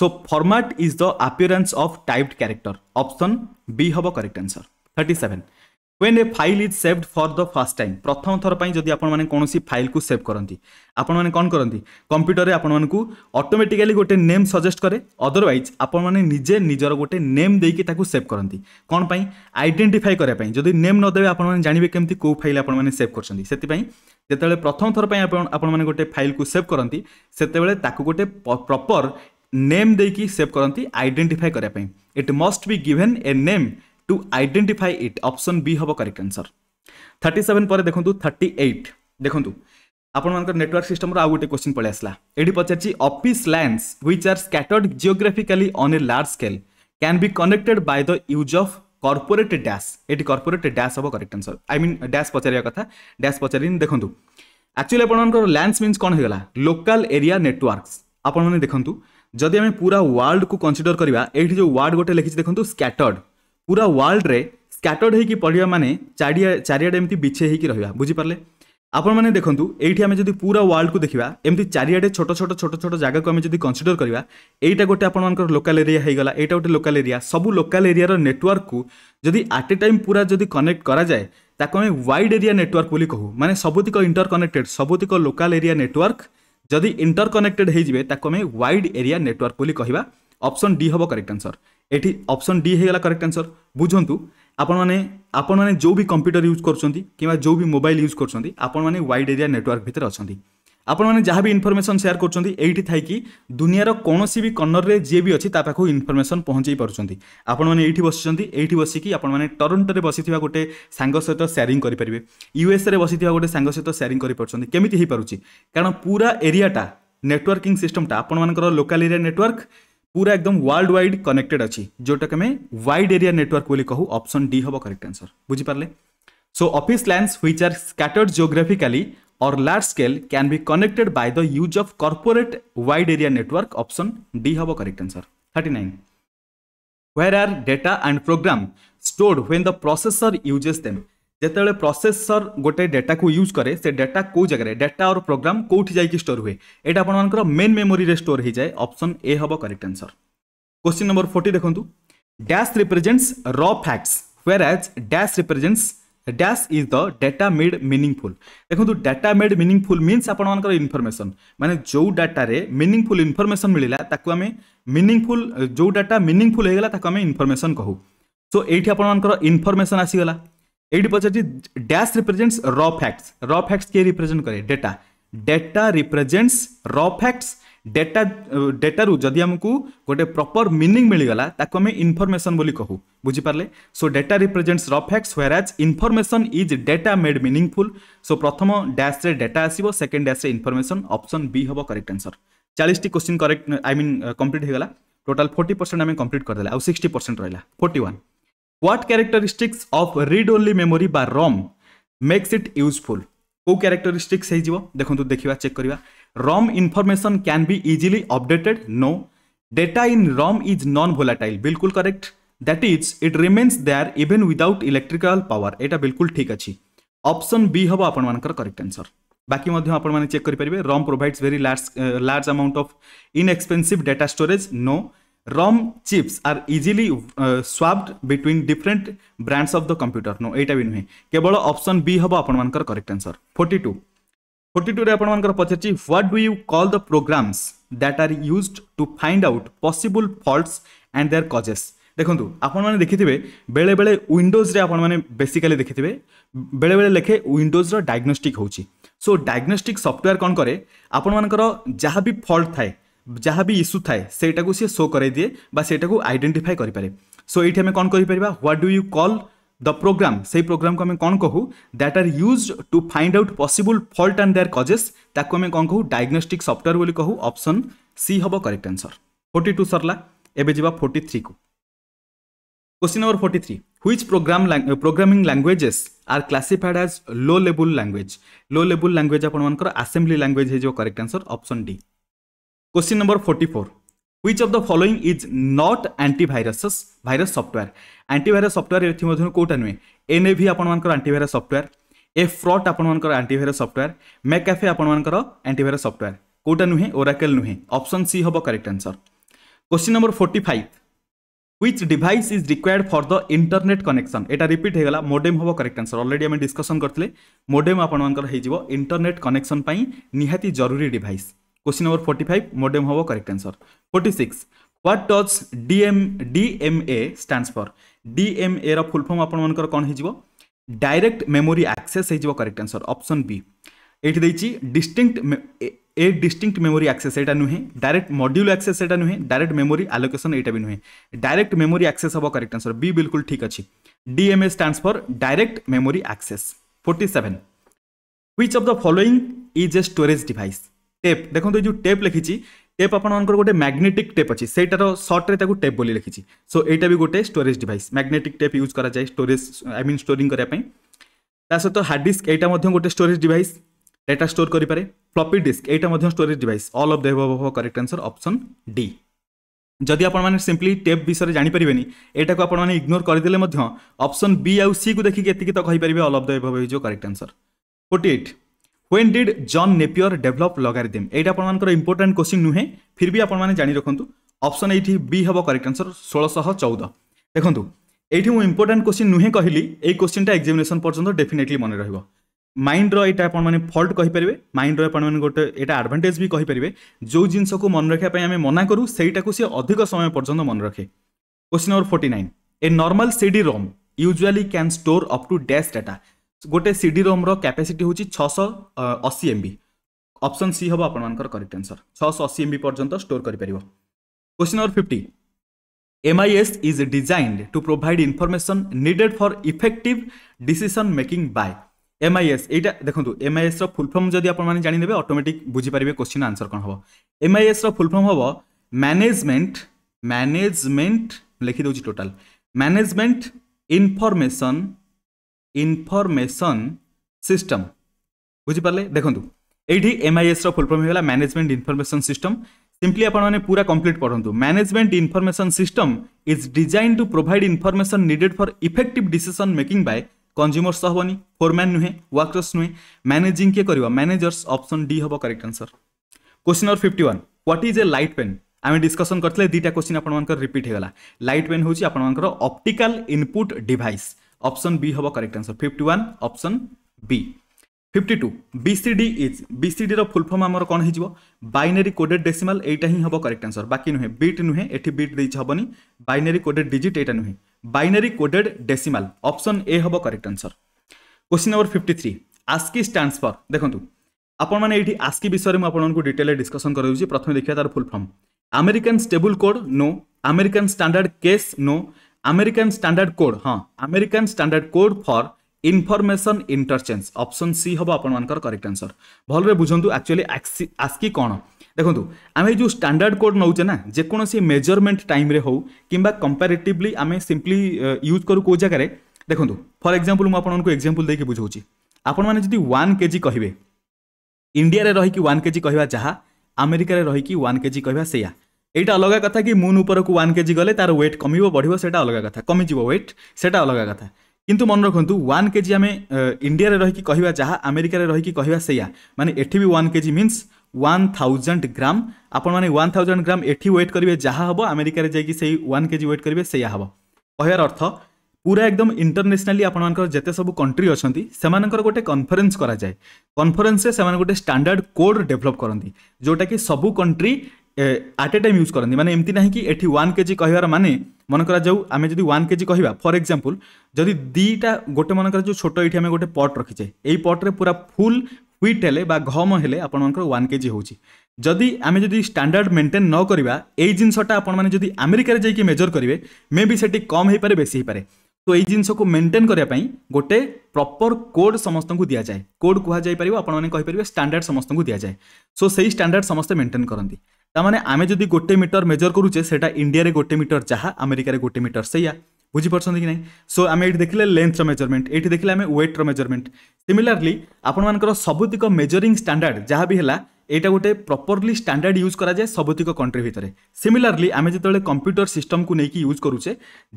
so format is the appearance of typed character option B ହେବ correct answer thirty seven when a file is saved for the first time ପ୍ରଥମ ଥର ପାଇଁ ଯଦି ଆପଣମାନେ କୌଣସି ଫାଇଲ୍କୁ ସେଭ୍ କରନ୍ତି ଆପଣମାନେ କ'ଣ କରନ୍ତି କମ୍ପ୍ୟୁଟରରେ ଆପଣମାନଙ୍କୁ ଅଟୋମେଟିକାଲି ଗୋଟେ ନେମ୍ ସଜେଷ୍ଟ କରେ ଅଦରୱାଇଜ୍ ଆପଣମାନେ ନିଜେ ନିଜର ଗୋଟେ ନେମ୍ ଦେଇକି ତାକୁ ସେଭ୍ କରନ୍ତି କ'ଣ ପାଇଁ ଆଇଡେଣ୍ଟିଫାଏ କରିବା ପାଇଁ ଯଦି ନେମ୍ ନଦେବେ ଆପଣମାନେ ଜାଣିବେ କେମିତି କେଉଁ ଫାଇଲ୍ ଆପଣମାନେ ସେଭ୍ କରୁଛନ୍ତି ସେଥିପାଇଁ ଯେତେବେଳେ ପ୍ରଥମ ଥର ପାଇଁ ଆପଣ ଆପଣମାନେ ଗୋଟେ ଫାଇଲ୍କୁ ସେଭ୍ କରନ୍ତି ସେତେବେଳେ ତାକୁ ଗୋଟେ ପ୍ରପର୍ ନେମ୍ ଦେଇକି ସେଭ୍ କରନ୍ତି ଆଇଡେଣ୍ଟିଫାଏ କରିବା ପାଇଁ it must be given a name to identify it option B হব করেক্ট আনসর থার্টি সেভেন পরে দেখুন থার্টি এইট দেখুন ଆପଣମାନଙ୍କର ନେଟୱାର୍କ ସିଷ୍ଟମର ଆଉ ଗୋଟେ କ୍ୱେଶ୍ଚିନ୍ ପଳେଇ ଆସିଲା ଏଠି ପଚାରିଛି office lands which are scattered geographically on a large scale can be connected by the use of corporate dash ଏଠି କର୍ପୋରେଟ୍ ଡ୍ୟାସ୍ ହେବ correct answer I mean dash ପଚାରିବା କଥା ଡ୍ୟାସ୍ ପଚାରିନି ଦେଖନ୍ତୁ ଆକ୍ଚୁଆଲି ଆପଣମାନଙ୍କର ଲ୍ୟାଣ୍ଡସ୍ ମିନ୍ସ କ'ଣ ହେଇଗଲା ଲୋକାଲ୍ ଏରିଆ ନେଟୱାର୍କସ୍ ଆପଣମାନେ ଦେଖନ୍ତୁ ଯଦି ଆମେ ପୁରା ୱାର୍ଲଡକୁ କନସିଡର କରିବା ଏଇଠି ଯେଉଁ ୱାର୍ଡ ଗୋଟେ ଲେଖିଛି ଦେଖନ୍ତୁ ସ୍କାଟର୍ଡ पूरा ୱାର୍ଲଡ଼ରେ ସ୍କାଟର୍ଡ଼ ହେଇକି ପଢ଼ିବାମାନେ ଚାରିଆ ଚାରିଆଡ଼େ ଏମିତି ବିଛେଇ ହେଇକି ରହିବା ବୁଝିପାରିଲେ ଆପଣମାନେ ଦେଖନ୍ତୁ ଏଇଠି ଆମେ ଯଦି ପୁରା ୱାର୍ଲଡ଼କୁ ଦେଖିବା ଏମିତି ଚାରିଆଡ଼େ ଛୋଟ ଛୋଟ ଛୋଟ ଛୋଟ ଜାଗାକୁ ଆମେ ଯଦି କନସିଡର କରିବା ଏଇଟା ଗୋଟେ ଆପଣମାନଙ୍କର ଲୋକାଲ ଏରିଆ ହେଇଗଲା ଏଇଟା ଗୋଟେ ଲୋକାଲ ଏରିଆ ସବୁ ଲୋକାଲ ଏରିଆର ନେଟୱାର୍କକୁ ଯଦି ଆଟ୍ ଏ ଟାଇମ୍ ପୁରା ଯଦି କନେକ୍ଟ କରାଯାଏ ତାକୁ ଆମେ ୱାଇଡ଼ ଏରିଆ ନେଟୱାର୍କ ବୋଲି କହୁ ମାନେ ସବୁତିକ ଇଣ୍ଟରକନେକ୍ଟେଡ଼ ସବୁତିକ ଲୋକାଲ ଏରିଆ ନେଟୱାର୍କ ଯଦି ଇଣ୍ଟରକନେକ୍ଟେଡ଼ ହେଇଯିବେ ତାକୁ ଆମେ ୱାଇଡ଼ ଏରିଆ ନେଟୱାର୍କ ବୋଲି କହିବା ଅପସନ୍ ଡି ହେବ କରେକ୍ଟ ଆନ୍ସର এটি অপশন ডি হয়ে কারেক্ট আনসর বুঝতু আপনার আপনার যে কম্পিউটর ইউজ করছেন কিংবা যে মোবাইল ইউজ করছেন আপনার ওয়াইড এরিয়া নেটওয়ার্ক ভিতরে অনেক আপনার যা বি ইনফরমেসন সেয়ার করছেন এইটি থাইকি দুনিয়ার কৌশি বি কর্নরে যে বি অছি তা পাখু ইনফরমেসন পৌঁছাই পারছেন আপনার এইটি বসিছেন এইটি বসিকি আপনার টরন্টোরে বসিথিবা গোটে সাঙ্গ সহ সেয়ারিং করে ইউএসএ বসিথিবা গোটে সাঙ্গ সহ সেয়ারিং করে পারছেন কেমিতি হয়ে পুরা এরিয়াটা নেটওয়ার্কিং সিস্টমটা আপনার লোকাল এরিয়া নেটওয়ার্ক पूरा एकदम वर्ल्ड वाइड कनेक्टेड अच्छी जोटा कि वाइड एरिया नेटवर्क बोली कहू ऑप्शन डी हम करेक्ट आंसर बुझिपारे so office lands which are scattered geographically on large scale can be connected by the use of corporate wide area network option D हम correct answer thirty nine where are data and program stored when the processor uses them যেতবে প্রসেসর গোটে ডেটা কু ইউজ করে সে ডেটা কেউ জায়গায় ডেটা আর প্রোগ্রাম কোটি যাই স্টোর হুয়ে এটা আপনার মেন মেমোরি স্টোর হয়ে যায় অপশন এ হব correct answer question number forty দেখুন dash represents raw facts where as dash represents dash is the data made meaningful देखो डाटा मेड मिनिंगफुल मीनस आपर इनफर्मेसन मैंने जो डाटार मिनिंगफुल इनफर्मेसन मिलला आम मिनिंगफुल जो डाटा मिनिंगफुल होगा आम इनफर्मेसन कहू सो ये आपर इनफर्मेसन आसीगला ଏଇଠି ପଚାରିଛି ଡ୍ୟାସ୍ ରିପ୍ରେଜେଣ୍ଟସ୍ ର ଫ୍ୟାକ୍ଟସ୍ ର ଫ୍ୟାକ୍ଟସ୍ କିଏ ରିପ୍ରେଜେଣ୍ଟ କରେ data data represents raw facts data ଡେଟାରୁ ଯଦି ଆମକୁ ଗୋଟେ ପ୍ରପର ମିନିଂ ମିଳିଗଲା ତାକୁ ଆମେ ଇନଫର୍ମେସନ୍ ବୋଲି କହୁ ବୁଝିପାରିଲେ show data represents raw facts where as information is data made meaningful so ପ୍ରଥମ ଡ୍ୟାସ୍ରେ ଡେଟା ଆସିବ ସେକେଣ୍ଡ ଡ୍ୟାସ୍ରେ ଇନଫର୍ମେସନ୍ ଅପସନ୍ ବି ହେବ କରେକ୍ଟ ଆନ୍ସର୍ ଚାଳିଶଟି question correct I mean complete ହୋଇଗଲା ଟୋଟାଲ୍ ଫୋର୍ଟି ପରସେଣ୍ଟ ଆମେ କମ୍ପ୍ଲିଟ୍ କରିଦେଲା ଆଉ ସିକ୍ସଟି ପରସେଣ୍ଟ ରହିଲା forty one What characteristics of read only memory বা ROM makes it useful? কেউ characteristics হইজিব দেখন্তু দেখিবা চেক করিবা ROM information can be easily updated no data in ROM is non volatile बिल्कुल correct that is it remains there even without electrical power এটা बिल्कुल ठीक अछि অপশন বি হব আপনার করেক্ট আনসর বাকি মধ্যে আপনার চেক করে পারবে ROM provides very large large amount of inexpensive data storage no ROM chips are easily uh, swapped between different brands of the computer. No, এইটা ବି ନୁହେଁ କେବଳ ଅପସନ୍ ବି ହେବ ଆପଣମାନଙ୍କର correct answer forty two forty ଟୁରେ ଆପଣମାନଙ୍କର ପଚାରିଛି what do you call the programs that are used to find out possible faults and their causes ଦେଖନ୍ତୁ ଆପଣମାନେ ଦେଖିଥିବେ ବେଳେବେଳେ ୱିଣ୍ଡୋଜ୍ରେ ଆପଣମାନେ ବେସିକାଲି ଦେଖିଥିବେ ବେଳେବେଳେ ଲେଖେ ୱିଣ୍ଡୋଜ୍ର ଡାଇଗ୍ନୋଷ୍ଟିକ୍ ହେଉଛି ସୋ ଡାଇଗ୍ନୋଷ୍ଟିକ୍ ସଫ୍ଟୱେୟାର କ'ଣ କରେ ଆପଣମାନଙ୍କର ଯାହା ବି ଫଲ୍ଟ ଥାଏ ଯାହା ବି ଇସ୍ୟୁ ଥାଏ ସେଇଟାକୁ ସିଏ ଶୋ କରାଇଦିଏ ବା ସେଇଟାକୁ ଆଇଡେଣ୍ଟିଫାଏ କରିପାରେ ସୋ ଏଇଠି ଆମେ କ'ଣ କହିପାରିବା what do you call the program ସେଇ ପ୍ରୋଗ୍ରାମ୍କୁ ଆମେ କ'ଣ କହୁ that are use to find out possible fault and their causes ତାକୁ ଆମେ କ'ଣ କହୁ ଡାଇଗ୍ନୋଷ୍ଟିକ୍ ସଫ୍ଟୱେର୍ ବୋଲି କହୁ ଅପସନ୍ ସି ହେବ କରେକ୍ଟ ଆନ୍ସର୍ ଫୋର୍ଟି ଟୁ ସରିଲା ଏବେ ଯିବା ଫୋର୍ଟି ଥ୍ରୀକୁ question number forty three which program programming languages are classified as low level language low level language आपर आसेम्बली लांगुएज हो correct answer option D question number 44 which of the following is not antiviruses virus software antivirus software एथि मधुन कोटा नुए ए भी आपर आंटीभैर सफ्टवेयर ए फ्रट आपर आंटीभैर सफ्टवेयर सॉफ्टवेयर मैकएफे आपन मानकर एंटीवायरस सॉफ्टवेयर कोटा नुए ओरेकल नुए सी हम correct answer question number 45 which device is required for the internet connection एटा रिपीट हेगला मॉडेम होबो करेक्ट आंसर ऑलरेडी हम डिस्कशन करथले मॉडेम आपन मानकर हेजिवो इंटरनेट कनेक्शन पई निहाती जरूरी device question number forty five modem हम correct answer forty six what does DM DMA stands for DMA ର ଫୁଲ୍ ଫର୍ମ ଆପଣମାନଙ୍କର କ'ଣ ହେଇଯିବ ଡାଇରେକ୍ଟ ମେମୋରି ଆକ୍ସେସ୍ ହେଇଯିବ କରେକ୍ଟ ଆନ୍ସର୍ ଅପସନ୍ ବି ଏଇଠି ଦେଇଛି ଡିଷ୍ଟିଙ୍କ୍ଟ ଏ ଡିଷ୍ଟିଙ୍କ୍ଟ ମେମୋରି ଆକ୍ସେସ୍ ଏଇଟା ନୁହେଁ ଡାଇରେକ୍ଟ ମଡ୍ୟୁଲ୍ ଆକ୍ସେସ୍ ଏଇଟା ନୁହେଁ ଡାଇରେକ୍ଟ ମେମୋରି ଆଲୋକେସନ୍ ଏଇଟା ବି ନୁହେଁ ଡାଇରେକ୍ଟ ମେମୋରି ଆକ୍ସେସ୍ ହେବ କରେକ୍ଟ ଆନ୍ସର୍ ବି ବିଲକୁଲ ଠିକ୍ ଅଛି DMA stands for direct memory access forty seven which of the following is a storage device tape দেখুন এই যে টেপ লিখিছি টেপ আপনার গোটে ম্যাগনেটিক টেপ আছে সেইটার সর্টরে তাকে টেপ বলে লিখিছি সো এইটা বি গোটে storage device magnetic tape use করা যায় স্টোরেজ আই মিন স্টোরিং করা তা সহ হার্ড ডিস্ক এইটা গোটে স্টোরেজ ডিভাইস ডেটা স্টোর করে ফ্লপি ডিস্ক এইটা storage device all of the above correct answer option D যদি আপনার সিম্পলি টেপ বিষয়ে জাঁপারে এইটা আপনার ইগনোর করেদেলে অপশন বি আউ সি কু দেখি এত কইপারে all of the above is correct answer forty eight when did John Napier develop logarithm ଏଇଟା ଆପଣମାନଙ୍କର ଇମ୍ପୋର୍ଟାଣ୍ଟ କୋଶ୍ଚିନ୍ ନୁହେଁ ଫିର୍ ବି ଆପଣମାନେ ଜାଣି ରଖନ୍ତୁ ଅପସନ୍ ଏଇଠି ବି ହେବ କରେକ୍ଟ ଆନ୍ସର ଷୋଳଶହ ଚଉଦ ଦେଖନ୍ତୁ ଏଇଠି ମୁଁ ଇମ୍ପୋର୍ଟାଣ୍ଟ କୋଶ୍ଚିନ୍ ନୁହେଁ କହିଲି ଏଇ କୋଶ୍ଚିନ୍ଟା ଏକ୍ସାମିନେସନ୍ ପର୍ଯ୍ୟନ୍ତ ଡେଫିନେଟଲି ମନେ ରହିବ ମାଇଣ୍ଡର ଏଇଟା ଆପଣମାନେ ଫଲ୍ଟ କହିପାରିବେ ମାଇଣ୍ଡର ଆପଣମାନେ ଗୋଟେ ଏଇଟା ଆଡ଼ଭାଣ୍ଟେଜ୍ ବି କହିପାରିବେ ଯେଉଁ ଜିନିଷକୁ ମନେ ରଖିବା ପାଇଁ ଆମେ ମନା କରୁ ସେଇଟାକୁ ସିଏ ଅଧିକ ସମୟ ପର୍ଯ୍ୟନ୍ତ ମନେ ରଖେ question number forty nine a normal CD ROM usually can store up to dash data ଗୋଟେ ସିଡି ରୋମ୍ର କ୍ୟାପାସିଟି ହେଉଛି ଛଅଶହ ଅଶୀ ଏମ୍ବି ଅପସନ୍ ସି ହେବ ଆପଣମାନଙ୍କର କରେକ୍ଟ ଆନ୍ସର୍ ଛଅଶହ ଅଶୀ ଏମ୍ବି ପର୍ଯ୍ୟନ୍ତ ଷ୍ଟୋର୍ କରିପାରିବ question number fifty MIS is designed to provide information needed for effective decision making by MIS এইটা দেখন্তু MIS ର ফুল ফর্ম যদি আপনারা জানি নেবে অটোমেটিক বুঝি পারিবে কোশ্চেন আনসার কোন হবো MIS ର ফুল ফর্ম হবো ম্যানেজমেন্ট ম্যানেজমেন্ট লিখি দেউছি total management information information system বুঝিপারে দেখুন এইটি এমআইএসর ফুল ফর্ম হল ম্যানেজমেন্ট ইনফরমেশন সিস্টম সিম্পলি আপনার পুরা কমপ্লিট পড়ু management information system is design to provide information needed for effective decision making by consumers হবনি ফোরম্যান নুহে ওয়ার্কর্স নুহে ম্যানেজিং কিଏ କରିବ ম্যানেজর্স অপশন ডি হব correct answer question number fifty one what is a light pen আমি ডিসকসন করলে দুইটা কোশ্চিন আপনার রিপিট হয়ে লাইট পেন হচ্ছে আপনার optical input device option B हम correct answer fifty one option B fifty two BCD is BCD full form form कौन हो बाइनेरी कोडेड डेसीमाल यहाँ ही हम करेक्ट आंसर बाकी नुहे बीट नुहे ये बीट दे हेनी बाइनेरी कोडेड डिजिट यहाँ नुहे binary coded decimal option A हम correct answer question number fifty three ASCII stand देखो देखूँ आपण मैंने ये आस्की विषय में आपको डिटेल डिस्कसन कर प्रथम देखा तार full form American stable code no American standard case no American standard code हाँ American standard code for information interchange option C हम आपर करेक्ट आंसर भले बुझू एक्चुअली आस्की कौन देखो आम जो स्टाडार्ड कोड नौचे ना जेकोसी मेजरमेंट टाइम हो कि कंपेरेटिवली आम सिंपली यूज करूँ कौ जगह देखो फर एक्जामपल मुझे एक्जामपल देखिए बुझाऊँ आपण मैंने जी वन के जी कहे इंडिया रही वन के जी कहवा जहाँ आमेरिकार रही वन के जी कहवा सैया এইটা অলগা কথা কি মুন উপরকু ওয়ান কেজি গলে তার ওয়েট কমিব বড়িব সেটা অলগা কথা কমিଯିବ ওয়েট সেটা অলগা কথা কিন্তু মনে রাখতু ওয়ান কেজি আমি ইন্ডিয়ার রহিকি কহবা যা আমেরিকার রহিকি কহবা সেইয়া মানে এটি বি one KG means one thousand gram আপন মানে ওয়ান থাউজেন্ড গ্রাম এটি ওয়েট করবে যা হব আমেরিকার যাই সেই ওয়ান কেজি ওয়েট করবে সেইয়া হব কহবার অর্থ ପୁରା ଏକଦମ ଇଣ୍ଟରନ୍ୟାସନାଲି ଆପଣମାନଙ୍କର ଯେତେ ସବୁ କଣ୍ଟ୍ରି ଅଛନ୍ତି ସେମାନଙ୍କର ଗୋଟେ କନଫରେନ୍ସ କରାଯାଏ କନଫରେନ୍ସରେ ସେମାନେ ଗୋଟେ ଷ୍ଟାଣ୍ଡାର୍ଡ଼ କୋଡ଼୍ ଡେଭଲପ୍ କରନ୍ତି ଯେଉଁଟାକି ସବୁ country at a time use କରନ୍ତି ମାନେ ଏମିତି ନାହିଁ କି ଏଠି ୱାନ୍ କେଜି କହିବାର ମାନେ ମନେ କରାଯାଉ ଆମେ ଯଦି ୱାନ୍ କେଜି କହିବା ଫର୍ ଏକ୍ଜାମ୍ପଲ୍ ଯଦି ଦୁଇଟା ଗୋଟେ ମନେ କରାଯାଉ ଛୋଟ ଏଇଠି ଆମେ ଗୋଟେ ପଟ୍ ରଖିଛେ ଏଇ ପଟ୍ରେ ପୁରା ଫୁଲ୍ ହ୍ୱିଟ୍ ହେଲେ ବା ଘମ ହେଲେ ଆପଣମାନଙ୍କର ୱାନ୍ କେଜି ହେଉଛି ଯଦି ଆମେ ଯଦି ଷ୍ଟାଣ୍ଡାର୍ଡ଼ ମେଣ୍ଟେନ୍ ନ କରିବା ଏଇ ଜିନିଷଟା ଆପଣମାନେ ଯଦି ଆମେରିକାରେ ଯାଇକି ମେଜର କରିବେ ମେ ବି ସେଠି କମ୍ ହେଇପାରେ ବେଶୀ ହେଇପାରେ তো এই জিনিসকে মেন্টেন করা গোটে প্রপর কোড সমস্ত দিয়া যায় কোড কুহযাই পার আপনার কহিপারে স্টাণ্ডার্ড সমস্ত দিয়া যায় সো সেই স্টাণ্ডার্ড সমস্তে মেন্টেন করতে ତାମାନେ ଆମେ ଯଦି ଗୋଟେ ମିଟର ମେଜର କରୁଛେ ସେଇଟା ଇଣ୍ଡିଆରେ ଗୋଟେ ମିଟର ଯାହା ଆମେରିକାରେ ଗୋଟେ ମିଟର ସେଇଆ ବୁଝିପାରୁଛନ୍ତି କି ନାହିଁ ସୋ ଆମେ ଏଇଠି ଦେଖିଲେ ଲେନ୍ଥର ମେଜରମେଣ୍ଟ ଏଇଠି ଦେଖିଲେ ଆମେ ୱେଟ୍ର ମେଜରମେଣ୍ଟ ସିମିଲାରଲି ଆପଣମାନଙ୍କର ସବୁତିକ ମେଜରିଂ ଷ୍ଟାଣ୍ଡାର୍ଡ଼ ଯାହା ବି ହେଲା এইটা গোটে প্রপরলি স্ট্যান্ডার্ড ইউজ করা যায় সবুতিক কন্ট্রি ভিতরে সিমিলারলি আমি যেতবে কম্পুটর সিষ্টমকু নেই ইউজ করুছে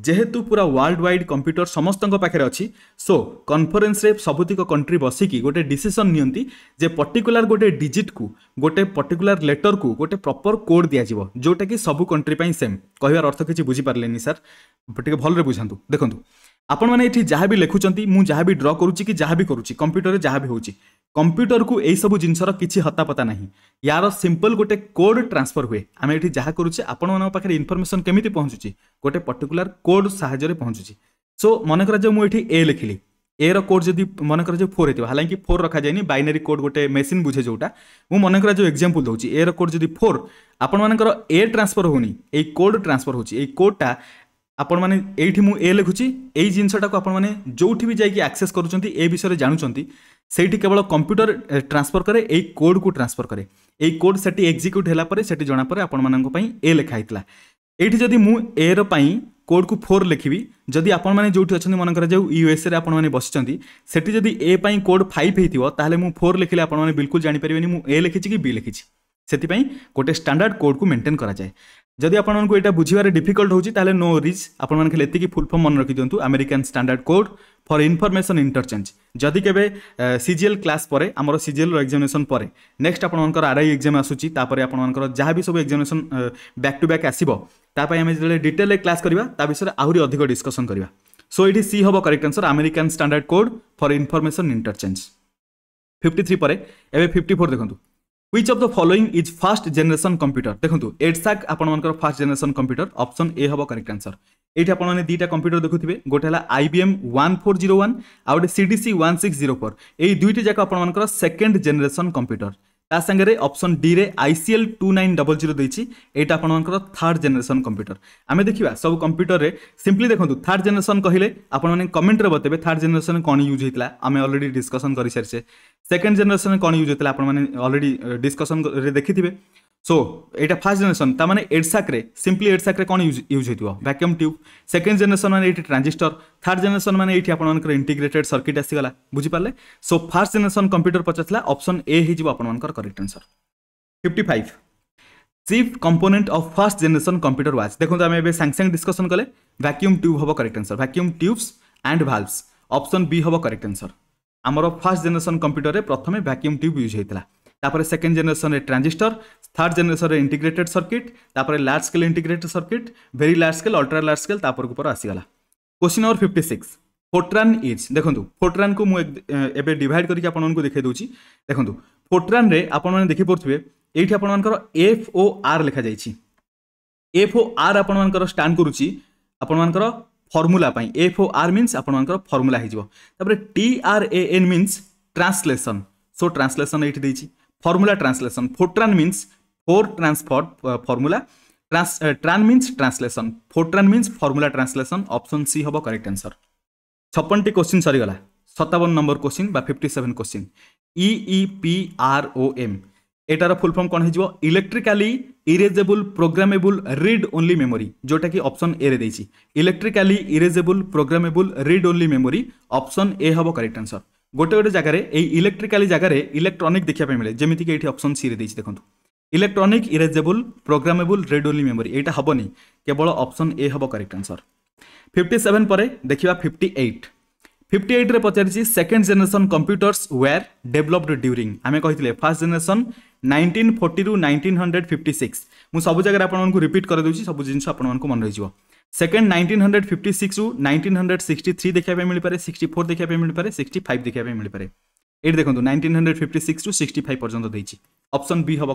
যেহেতু পুরা ওয়ার্ল্ড ওয়াইড কম্পুটর সমস্ত পাখে অছি সো কনফরেন্সে সবুতিক কন্ট্রি বসিকি গোটে ডিসিশন নিয়ন্তি যে পর্টিকুলার গোটে ডিজিটকু গোটে পর্টিকুলার লেটরকু গোটে প্রপর কোড দিয়াযিব কি সবু কন্ট্রি পাই সেম কহার অর্থ কিছু বুঝিপারে স্যার টিকে ভালরে বুঝাতু দেখুন ଆପଣମାନେ ଏଠି ଯାହା ବି ଲେଖୁଛନ୍ତି ମୁଁ ଯାହା ବି ଡ୍ର କରୁଛି କି ଯାହା ବି କରୁଛି କମ୍ପ୍ୟୁଟରରେ ଯାହା ବି ହେଉଛି କମ୍ପ୍ୟୁଟରକୁ ଏହିସବୁ ଜିନିଷର କିଛି ହତାପତା ନାହିଁ ୟାର ସିମ୍ପଲ୍ ଗୋଟେ କୋଡ୍ ଟ୍ରାନ୍ସଫର୍ ହୁଏ ଆମେ ଏଠି ଯାହା କରୁଛେ ଆପଣମାନଙ୍କ ପାଖରେ ଇନଫର୍ମେସନ୍ କେମିତି ପହଞ୍ଚୁଛି ଗୋଟେ ପର୍ଟିକୁଲାର କୋଡ୍ ସାହାଯ୍ୟରେ ପହଞ୍ଚୁଛି ସୋ ମନେ କରାଯାଉ ମୁଁ ଏଠି ଏ ଲେଖିଲି ଏର କୋଡ୍ ଯଦି ମନେ କରାଯାଉ ଫୋର୍ ହେଇଥିବ ହାଲାକି ଫୋର୍ ରଖାଯାଇନି ବାଇନାରୀ କୋଡ୍ ଗୋଟେ ମେସିନ୍ ବୁଝେ ଯେଉଁଟା ମୁଁ ମନେ କରାଯାଉ ଏକ୍ଜାମ୍ପଲ୍ ଦେଉଛି ଏର କୋଡ୍ ଯଦି ଫୋର୍ ଆପଣମାନଙ୍କର ଏ ଟ୍ରାନ୍ସଫର୍ ହେଉନି ଏଇ କୋଡ୍ ଟ୍ରାନ୍ସଫର୍ ହେଉଛି ଏଇ କୋଡ୍ଟା ଆପଣମାନେ ଏଇଠି ମୁଁ ଏ ଲେଖୁଛି ଏଇ ଜିନିଷଟାକୁ ଆପଣମାନେ ଯେଉଁଠି ବି ଯାଇକି ଆକ୍ସେସ୍ କରୁଛନ୍ତି ଏ ବିଷୟରେ ଜାଣୁଛନ୍ତି ସେଇଠି କେବଳ କମ୍ପ୍ୟୁଟର ଟ୍ରାନ୍ସଫର୍ କରେ ଏଇ କୋଡ଼କୁ ଟ୍ରାନ୍ସଫର୍ କରେ ଏଇ କୋଡ଼ ସେଠି ଏକ୍ଜିକ୍ୟୁଟ୍ ହେଲା ପରେ ସେଠି ଜଣାପରେ ଆପଣମାନଙ୍କ ପାଇଁ ଏ ଲେଖା ହେଇଥିଲା ଏଇଠି ଯଦି ମୁଁ ଏର ପାଇଁ କୋଡ଼କୁ ଫୋର୍ ଲେଖିବି ଯଦି ଆପଣମାନେ ଯେଉଁଠି ଅଛନ୍ତି ମନେ କରାଯାଉ ୟୁଏସ୍ଏରେ ଆପଣମାନେ ବସିଛନ୍ତି ସେଠି ଯଦି ଏ ପାଇଁ କୋଡ଼୍ ଫାଇଭ୍ ହେଇଥିବ ତାହେଲେ ମୁଁ ଫୋର୍ ଲେଖିଲେ ଆପଣମାନେ ବିଲକୁଲ ଜାଣିପାରିବେନି ମୁଁ ଏ ଲେଖିଛି କି ବି ଲେଖିଛି ସେଥିପାଇଁ ଗୋଟେ ଷ୍ଟାଣ୍ଡାର୍ଡ଼ କୋଡ଼କୁ ମେଣ୍ଟେନ୍ କରାଯାଏ ଯଦି ଆପଣଙ୍କୁ ଏଇଟା ବୁଝିବାରେ ଡିଫିକଲ୍ଟ ହେଉଛି ତାହେଲେ ନୋ ରିଜ୍ ଆପଣମାନଙ୍କ ଖାଲି ଏତିକି ଫୁଲ୍ ଫର୍ମ ମନେ ରଖିଦିଅନ୍ତୁ American standard code for information interchange ଯଦି କେବେ ସିଜିଏଲ୍ କ୍ଲାସ୍ ପରେ ଆମର ସିଜିଏଲ୍ର ଏକ୍ଜାମିନେସନ୍ ପରେ ନେକ୍ସଟ ଆପଣଙ୍କର ଆର୍ଆଇ ଏକ୍ଜାମ୍ ଆସୁଛି ତାପରେ ଆପଣଙ୍କର ଯାହା ବି ସବୁ ଏକ୍ଜାମିନେସନ୍ ବ୍ୟାକ୍ ଟୁ ବ୍ୟାକ୍ ଆସିବ ତା ପାଇଁ ଆମେ ଯେତେବେଳେ ଡିଟେଲ୍ରେ କ୍ଲାସ୍ କରିବା ତା ବିଷୟରେ ଆହୁରି ଅଧିକ ଡିସ୍କସନ୍ କରିବା ସୋ ଏଇଠି ସି ହେବ correct answer American standard code for information interchange fifty three ପରେ ଏବେ ଫିଫ୍ଟି ଫୋର୍ ଦେଖନ୍ତୁ which of the following is first generation computer देखो एडसाक आपर first generation computer option A हम करेक्ट आंसर ये आपने दुटा कंप्यूटर देखुवे गोटे IBM one four zero one आउ गोटे CDC one six zero four यही दुईट जाक आपर सेकेंड जेनेसन कंप्यूटर ତା ସାଙ୍ଗରେ ଅପସନ୍ ଡିରେ ଆଇ ସି L two nine double zero ଦେଇଛି ଏଇଟା ଆପଣଙ୍କର ଥାର୍ଡ଼ ଜେନେରେସନ୍ କମ୍ପ୍ୟୁଟର ଆମେ ଦେଖିବା ସବୁ କମ୍ପ୍ୟୁଟରରେ ସିମ୍ପଲି ଦେଖନ୍ତୁ ଥାର୍ଡ଼ ଜେନେରେସନ୍ କହିଲେ ଆପଣମାନେ କମେଣ୍ଟରେ ବତେଇବେ ଥାର୍ଡ଼ ଜେନେରେସନ୍ କ'ଣ ୟୁଜ୍ ହେଇଥିଲା ଆମେ ଅଲରେଡ଼ି ଡିସ୍କସନ୍ କରିସାରିଛେ ସେକେଣ୍ଡ ଜେନେରେସନ୍ କ'ଣ ୟୁଜ୍ ହୋଇଥିଲା ଆପଣମାନେ ଅଲରେଡ଼ି ଡିସ୍କସନ୍ରେ ଦେଖିଥିବେ সো এটা ফার্স্ট জেনারেশন তার মানে এডসাক্রে সিম্পলি এডসাক্রে কোণ ইউজ ইউজ হইতিব ভ্যাকুম টিউব সেকেন্ড জেনারেশন মানে এইটি ট্রানজিস্টর থার্ড জেনারেশন মানে এইটি আপনার ইন্টিগ্রেটেড সর্কিট আসিগলা বুঝিপারে সো ফার্স্ট জেনারেশন কম্পুটর পচারা অপশন এ হয়ে আপনার correct answer fifty five chief component of first generation computer was দেখুন আমি এবার সাংে সাংে ডিসকসন কলে ভ্যাকুম টিউব হব correct answer vacuum tubes and valves option B হব করেক্ট আনসর আমার ফার্স্ট জেনারেশন কম্পুটরের প্রথমে ভ্যাকুম টিউব ইউজ হয়েছিল तापर second generation transistor third generation integrated circuit तापर large scale integrated circuit very large scale ultra large scale तापर को आसीगला question number fifty six Fortran is देखो फोट्रान को मुझे डिवाइड करके आपको देखे दूसरी देखो फोट्रान रे आपने देखी पारे ये आपर एफ ओ आर लिखा जाइए एफ ओ आर आपर स्टाण करुच्ची ଆପଣମାନଙ୍କର ଫର୍ମୁଲା ପାଇଁ ଏଫ୍ ଓ ଆର୍ ମିନ୍ସ ଆପଣମାନଙ୍କର ଫର୍ମୁଲା ହେଇଯିବ ତାପରେ T R A N means translation formula translation fortran means for transfer uh, formula Trans, uh, tran means translation fortran means formula translation option c hobo correct answer 56 टी क्वेश्चन सरीगला सतावन नंबर क्वेश्चन बा 57 question E E P R O M এটার ফুল ফর্ম কোণ হয়ে electrically erasable programmable read only memory যেটা কি অপশন এ রে দিয়েছি electrically erasable programmable read only memory option A হব কারেক্ট আনসর ଗୋଟେ ଗୋଟେ ଜାଗାରେ ଏଇ ଇଲେକ୍ଟ୍ରିକାଲି ଜାଗାରେ ଇଲେକ୍ଟ୍ରୋନିକ୍ ଦେଖିବା ପାଇଁ ମିଳେ ଯେମିତିକି ଏଇଠି ଅପସନ୍ ସିରେ ଦେଇଛି ଦେଖନ୍ତୁ electronic erasable programmable read only memory ଏଇଟା ହେବନି କେବଳ ଅପସନ୍ ଏ ହେବ କରେକ୍ଟ ଆନ୍ସର୍ ଫିଫ୍ଟି ସେଭେନ୍ ପରେ ଦେଖିବା ଫିଫ୍ଟି ଏଇଟ୍ ফিফটি এইট্রে পচারিছি second generation computers were developed during আমি কে ফার্স্ট জেনেসন নাইনটিন ফোর্টি রু নাইনটিন হন্ড্রেড ফিফটি সিক্স মু সবু জায়গায় আপনার রিপিট করে দেছি সব জিনিস আপনার মনে রয়েছে second nineteen hundred fifty six to nineteen hundred sixty three देखा मिल पे सिक्स फोर देखा मिल पे सिक्स फाइव देखा मिल पाए यही देखो nineteen hundred fifty six to six five पर्यटन देती अप्सन बी हम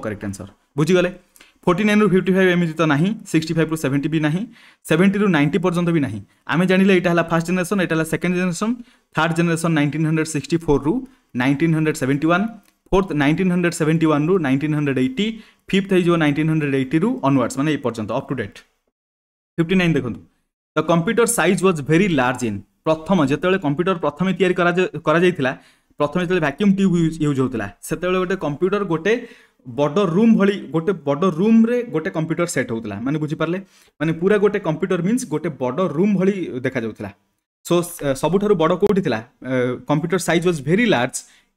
फोर्टी नाइन रू फिफ्टी फाइव एम तो ना सिक्सट फाइव रू सेवेंटी भी ना सेवेंटी रू नाइंटी पर्यटन भी ना आम जानते यहाँ है first generation at second generation third generation nineteen hundred sixty four रू nineteen hundred seventy one fourth nineteen hundred seventy one रू नाइंटन हंड्रेड एट्टी फिफ्थ हो नाइंटन हंड्रेड एट्टी रू अनवर्ड्स मैंने यहां up to date fifty nine দেখন্তু the computer size was very large in ପ୍ରଥମ ଯେତେବେଳେ କମ୍ପ୍ୟୁଟର ପ୍ରଥମେ ତିଆରି କରାଯାଇଥିଲା ପ୍ରଥମେ ଯେତେବେଳେ ଭ୍ୟାକ୍ୟୁମ୍ ଟ୍ୟୁବ୍ ୟୁଜ୍ ହେଉଥିଲା ସେତେବେଳେ ଗୋଟେ କମ୍ପ୍ୟୁଟର ଗୋଟେ ବଡ଼ ରୁମ୍ ଭଳି ଗୋଟେ ବଡ଼ ରୁମ୍ରେ ଗୋଟେ କମ୍ପ୍ୟୁଟର ସେଟ୍ ହେଉଥିଲା ମାନେ ବୁଝିପାରିଲେ ମାନେ ପୁରା ଗୋଟେ କମ୍ପ୍ୟୁଟର ମିନ୍ସ ଗୋଟେ ବଡ଼ ରୁମ୍ ଭଳି ଦେଖାଯାଉଥିଲା ସୋ ସବୁଠାରୁ ବଡ଼ କେଉଁଠି ଥିଲା computer size was very large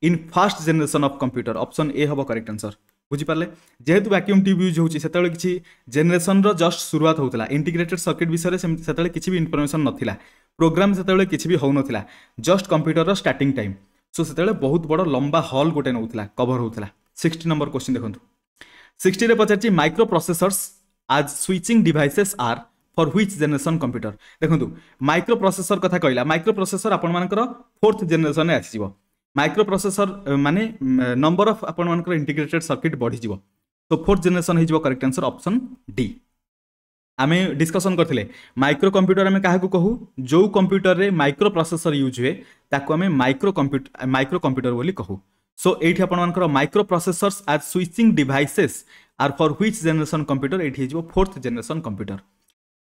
in first generation of computer option A ହେବ କରେକ୍ଟ ଆନ୍ସର୍ ବୁଝିପାରିଲେ ଯେହେତୁ ଭାକ୍ୟୁମ୍ ଟ୍ୟୁବ୍ ୟୁଜ୍ ହେଉଛି ସେତେବେଳେ କିଛି ଜେନେରେସନ୍ର ଜଷ୍ଟ ସୁରୁଆତ ହେଉଥିଲା ଇଣ୍ଟିଗ୍ରେଟେଡ୍ ସର୍କିଟ୍ ବିଷୟରେ ସେତେବେଳେ କିଛି ବି ଇନଫର୍ମେସନ୍ ନଥିଲା ପ୍ରୋଗ୍ରାମ୍ ସେତେବେଳେ କିଛି ବି ହେଉନଥିଲା ଜଷ୍ଟ କମ୍ପ୍ୟୁଟରର ଷ୍ଟାର୍ଟିଂ ଟାଇମ୍ ସୋ ସେତେବେଳେ ବହୁତ ବଡ଼ ଲମ୍ବା ହଲ୍ ଗୋଟେ ନେଉଥିଲା କଭର୍ ହେଉଥିଲା ସିକ୍ସଟି ନମ୍ବର କ୍ୱେଶ୍ଚିନ୍ ଦେଖନ୍ତୁ ସିକ୍ସଟିରେ ପଚାରିଛି micro processors as switching devices are for which generation computer ଦେଖନ୍ତୁ ମାଇକ୍ରୋ ପ୍ରସେସର କଥା କହିଲା ମାଇକ୍ରୋ ପ୍ରସେସର ଆପଣମାନଙ୍କର ଫୋର୍ଥ ଜେନେରେସନ୍ରେ ଆସିଯିବ माइक्रो प्रोसेसर माने नंबर ऑफ आपण इंटीग्रेटेड सर्किट बढ़ी तो फोर्थ जेनेसन हो करेक्ट आंसर ऑप्शन डी आम डिस्कसन करते माइक्रो कंप्यूटर आम क्या कहू जो कंप्यूटर रे माइक्रो प्रोसेसर यूज हुए ताको आम माइक्रो कंप्यूटर माइक्रो कंप्यूटर बोली कहू सो ये आपर micro processors are switching devices are for which generation computer ये fourth generation computer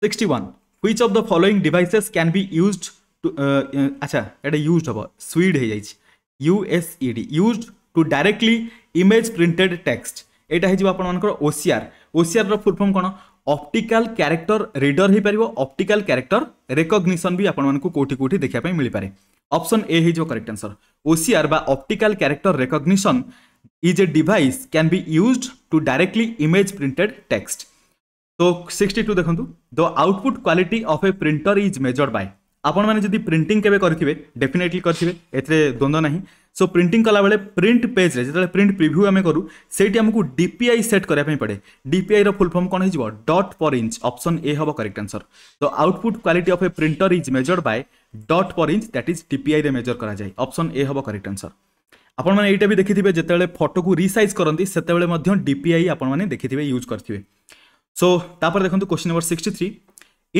sixty one which of the following devices can be to अच्छा ये यूज हम स्वीड हो जाए USED used to directly image printed text এটা ହେଇଯିବ ଆପଣମାନଙ୍କର OCR OCR ର ଫୁଲ୍ ଫର୍ମ କ'ଣ ଅପ୍ଟିକାଲ କ୍ୟାରେକ୍ଟର ରିଡର ହେଇପାରିବ ଅପ୍ଟିକାଲ କ୍ୟାରେକ୍ଟର ରେକଗ୍ନିସନ୍ ବି ଆପଣମାନଙ୍କୁ କୋଉଠି କୋଉଠି ଦେଖିବା ପାଇଁ ମିଳିପାରେ ଅପସନ୍ ଏ ହେଇଯିବ କରେକ୍ଟ ଆନ୍ସର OCR ବା optical character recognition is a device can be used to directly image printed text तो सिक्सटी टू देखो the output quality of a printer is measured by ଆପଣମାନେ ଯଦି ପ୍ରିଣ୍ଟିଂ କେବେ କରିଥିବେ ଡେଫିନେଟଲି କରିଥିବେ ଏଥିରେ ଦ୍ୱନ୍ଦ୍ୱ ନାହିଁ ସୋ ପ୍ରିଣ୍ଟିଂ କଲାବେଳେ ପ୍ରିଣ୍ଟ ପେଜ୍ରେ ଯେତେବେଳେ ପ୍ରିଣ୍ଟ ପ୍ରିଭ୍ୟୁ ଆମେ କରୁ ସେଇଠି ଆମକୁ ଡିପିଆଇ ସେଟ୍ କରିବା ପାଇଁ ପଡ଼େ ଡିପିଆଇର ଫୁଲ୍ ଫର୍ମ କ'ଣ ହେଇଯିବ dot per inch option A ହେବ correct answer the output quality of a printer is measured by dot per inch that is ଡିପିଆଇରେ ମେଜର୍ କରାଯାଏ ଅପସନ୍ ଏ ହେବ କରେକ୍ଟ ଆନ୍ସର ଆପଣମାନେ ଏଇଟା ବି ଦେଖିଥିବେ ଯେତେବେଳେ ଫଟୋକୁ ରିସାଇଜ୍ କରନ୍ତି ସେତେବେଳେ ମଧ୍ୟ ଡିପିଆଇ ଆପଣମାନେ ଦେଖିଥିବେ ୟୁଜ୍ କରିଥିବେ ସୋ ତାପରେ ଦେଖନ୍ତୁ question number sixty three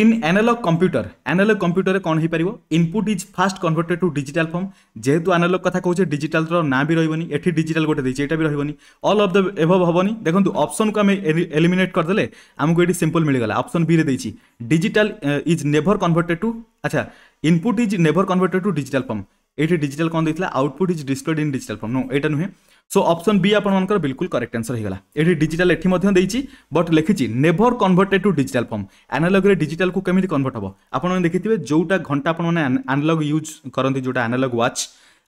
in analog computer analog কম্পুটরে କ'ଣ ହେଇପାରିବ input is first converted to digital form ଯେହେତୁ ଆନାଲଗ କଥା କହୁଛେ ଡିଜିଟାଲର ନାଁ ବି ରହିବନି ଏଠି ଡିଜିଟାଲ ଗୋଟେ ଦେଇଛି ଏଇଟା ବି ରହିବନି ଅଲ୍ ଅଫ୍ ଦ ଏଭବ ହେବନି ଦେଖନ୍ତୁ ଅପସନ୍କୁ ଆମେ ଏଲିମିନେଟ୍ କରିଦେଲେ ଆମକୁ ଏଠି ସିମ୍ପଲ୍ ମିଳିଗଲା ଅପସନ୍ ବିରେ ଦେଇଛି digital is never converted to ଆଚ୍ଛା input is never converted to digital form ଏଇଠି ଡିଜିଟାଲ କ'ଣ ଦେଇଥିଲା output is displayed in digital form no ଏଇଟା ନୁହେଁ সো অপশন বি আপনার বিলকুল করেক্ট আনসর হয়ে গলা এটি ডিজিটাল এটি দিয়েছি বট লিখিছি never converted to digital form আনালগ্রে ডিজিটাল কু কেমি কনভর্ট হব আপনার দেখিবে যেটা ঘন্টা আপনার আনালগ ইউজ করতে যেটা আনালগ ওয়াচ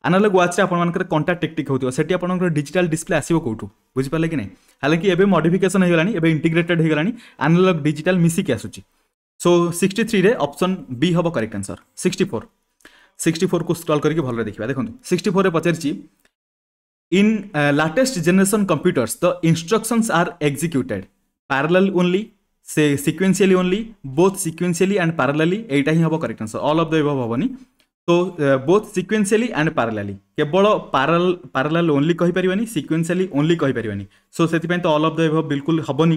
আনালগ ওয়াচে আপনার কন্টাক্ট টেকটিক হোক সেটি আপনার ডিজিটাল ডিসপ্লে আসবে কোটু বুঝিপারে কি না হালাকি এবে মডিফিকেসন হয়ে গলা এবে ইন্টিগ্রেটেড হয়ে গলা আনালগ ডিজিটাল মিশিকি আসুচি সো সিক্সটি থ্রিরে অপশন বি হব correct answer sixty four sixty ফোরকু স্ক্রল করি ভালরে দেখা দেখুন সিক্সটি ফোরে পচারিছি in latest generation computers the the are executed parallel only say say only both both and parallelly parallelly. Eight ही हबो correct answer. All of तो बोथ सिक्वेन्सीआली एंड पारालाली केवल पाराल पारालाल ओनली कहीपरि सिक्वेन्सीआली ओनली कहीपरि so say all of the above बिल्कुल हेनी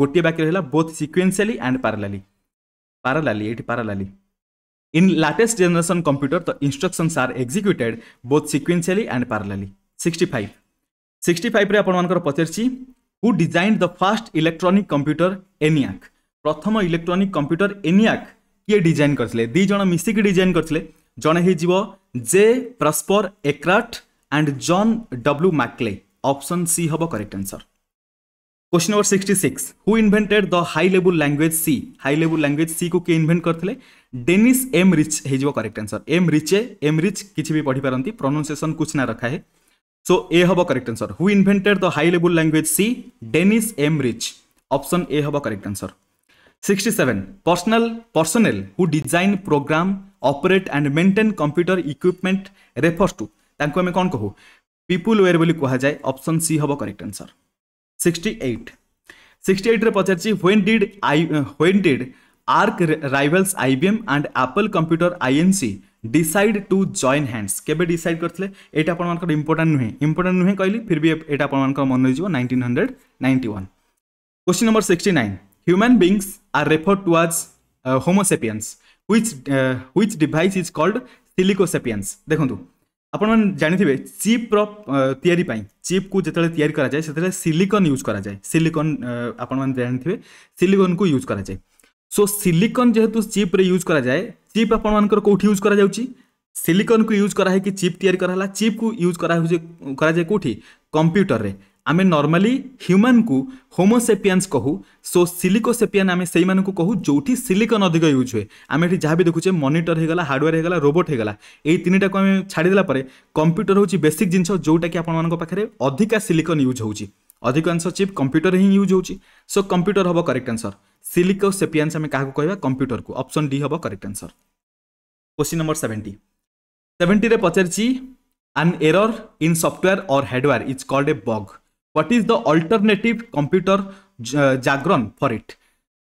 गोटे बाकी रहा both sequentially and parallelly parallelly ये parallelly in latest generation computer the instructions are executed both sequentially and parallelly sixty five sixty five आपर पचार design the fast electronic computer ENIAC प्रथम इलेक्ट्रोनिक कंप्यूटर एनियाक किए डिजाइन करते दुज मिसिक डिजाइन करते जड़े हो जे Presper Eckert and John W Mauchly option C हम correct answer question number six who invented the high level language C high level language C को किए इनभेन्ट करते डेनिस एम रिच हो करेक्ट आंसर एम रिचे एम रिच किसी भी पढ़ी पारती प्रोनाउनसीएस कुछ ना रखा है सो ए हम correct answer who invented the high level language C Dennis M Ritchie option A हम correct answer sixty 67 personal personnel who design program operate and maintain computer equipment refers to तांको कौन कहू पीपुल वेयर बोली कहा जाए सी हम करेक्ट आंसर 68 68 रे पचारछि when did I when did arch rivals IBM and Apple computer Inc decide to join hands কেবে ডিসাইড করলে এটা আপনার ইম্পর্টাট নুহে ইম্পর্টাট নুহে কহিলি ফির বি এটা আপনার মনে রয়েছে nineteen hundred ninety one question number sixty nine human beings are refer to as homo sapiens which which device is called silico sapiens দেখুন আপনার জাঁথিবে চিপ্র তৈরি চিপ্কু যেত তৈরি করা যায় সেতু সিলিকন ইউজ করা যায় সিলিকন আপনার জাঁথিবে সিলিকন কু ইউজ করা যায় সো সিলিকন যেহেতু চিপ্রে ইউজ করা যায় চিপ আপনার কোটি ইউজ করা যাচ্ছে সিলিকন কু ইউজ করা হয়েকি চিপ তৈরি করা হল চিপ কু ইউজ করা করা যায় কোটি কম্পিউটরের ଆମେ ନର୍ମାଲି ହ୍ୟୁମାନ୍କୁ ହୋମୋସେପିଆନ୍ସ କହୁ ସୋ ସିଲିକୋସେପିଆନ୍ ଆମେ ସେଇମାନଙ୍କୁ କହୁ ଯେଉଁଠି ସିଲିକନ୍ ଅଧିକ ୟୁଜ୍ ହୁଏ ଆମେ ଏଠି ଯାହା ବି ଦେଖୁଛେ ମନିଟର ହେଇଗଲା ହାର୍ଡ଼ୱେର୍ ହେଇଗଲା ରୋବୋଟ୍ ହେଇଗଲା ଏଇ ତିନିଟାକୁ ଆମେ ଛାଡ଼ିଦେଲା ପରେ କମ୍ପ୍ୟୁଟର ହେଉଛି ବେସିକ୍ ଜିନିଷ ଯେଉଁଟାକି ଆପଣମାନଙ୍କ ପାଖରେ ଅଧିକା ସିଲିକନ୍ ୟୁଜ୍ ହେଉଛି अधिकांश चिप कंप्यूटर ही यूज हो सो कंप्यूटर हम correct answer silico sapiens आम क्या कह कंप्यूटर को अप्सन डी हम correct answer question number seventy seventy पचार error in software or hardware is called a bug what is the alternative computer jargon for it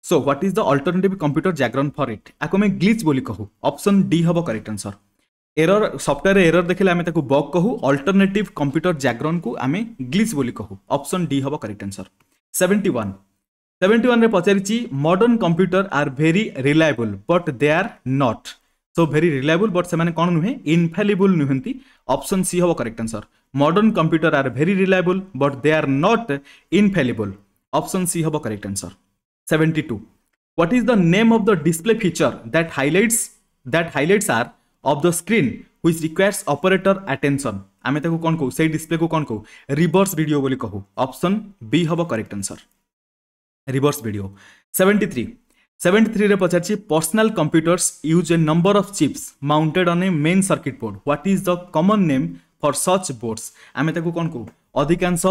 so what is the alternative computer jargon for it आपको ग्लीच बोली कहूँ अप्सन डी हम correct answer error software error ଦେଖିଲେ ଆମେ ତାକୁ ବଗ୍ କହୁ ଅଲ୍ଟରନେଟିଭ୍ କମ୍ପ୍ୟୁଟର ଜାଗ୍ରନକୁ ଆମେ ଗ୍ଲିଚ୍ ବୋଲି କହୁ ଅପସନ୍ ଡି ହେବ correct answer seventy one seventy ୱାନ୍ରେ ପଚାରିଛି modern computer are very reliable but they are not so very reliable but ସେମାନେ କ'ଣ ନୁହେଁ ଇନଫାଲିବୁଲ୍ ନୁହନ୍ତି ଅପସନ୍ ସି ହେବ correct answer modern computer are very reliable but they are not infallible option C ହେବ correct answer seventy two what is the name of the display feature that highlights that highlights area of the screen which requires operator attention ଆମେ ତାକୁ କ'ଣ କହୁ ସେଇ ଡିସ୍ପ୍ଲେକୁ କ'ଣ କହୁ ରିଭର୍ସ ଭିଡ଼ିଓ ବୋଲି କହୁ ଅପସନ୍ ବି ହେବ correct answer reverse video seventy three seventy ଥ୍ରୀରେ ପଚାରିଛି personal computers use a number of chips mounted on a main circuit board what is the common name for such boards ଆମେ ତାକୁ କ'ଣ କହୁ अधिकांश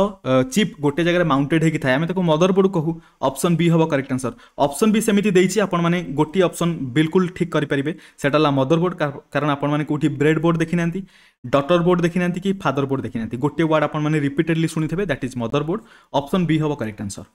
चिप गोटे जगह माउंटेड होगी थाए आम मदरबोर्ड कहू अप्सन बी हम करेक्ट आंसर अप्सन भी सेमती आपने गोटे अप्सन बिल्कुल ठीक करेंगे सेटा मदरबोर्ड कारण आपण मैंने कौटी ब्रेड बोर्ड देखी ना डटर बोर्ड देखी ना कि फादर बोर्ड देखी ना गोटे वार्ड आपण रिपीटेडली शुणी that is motherboard option B हम correct answer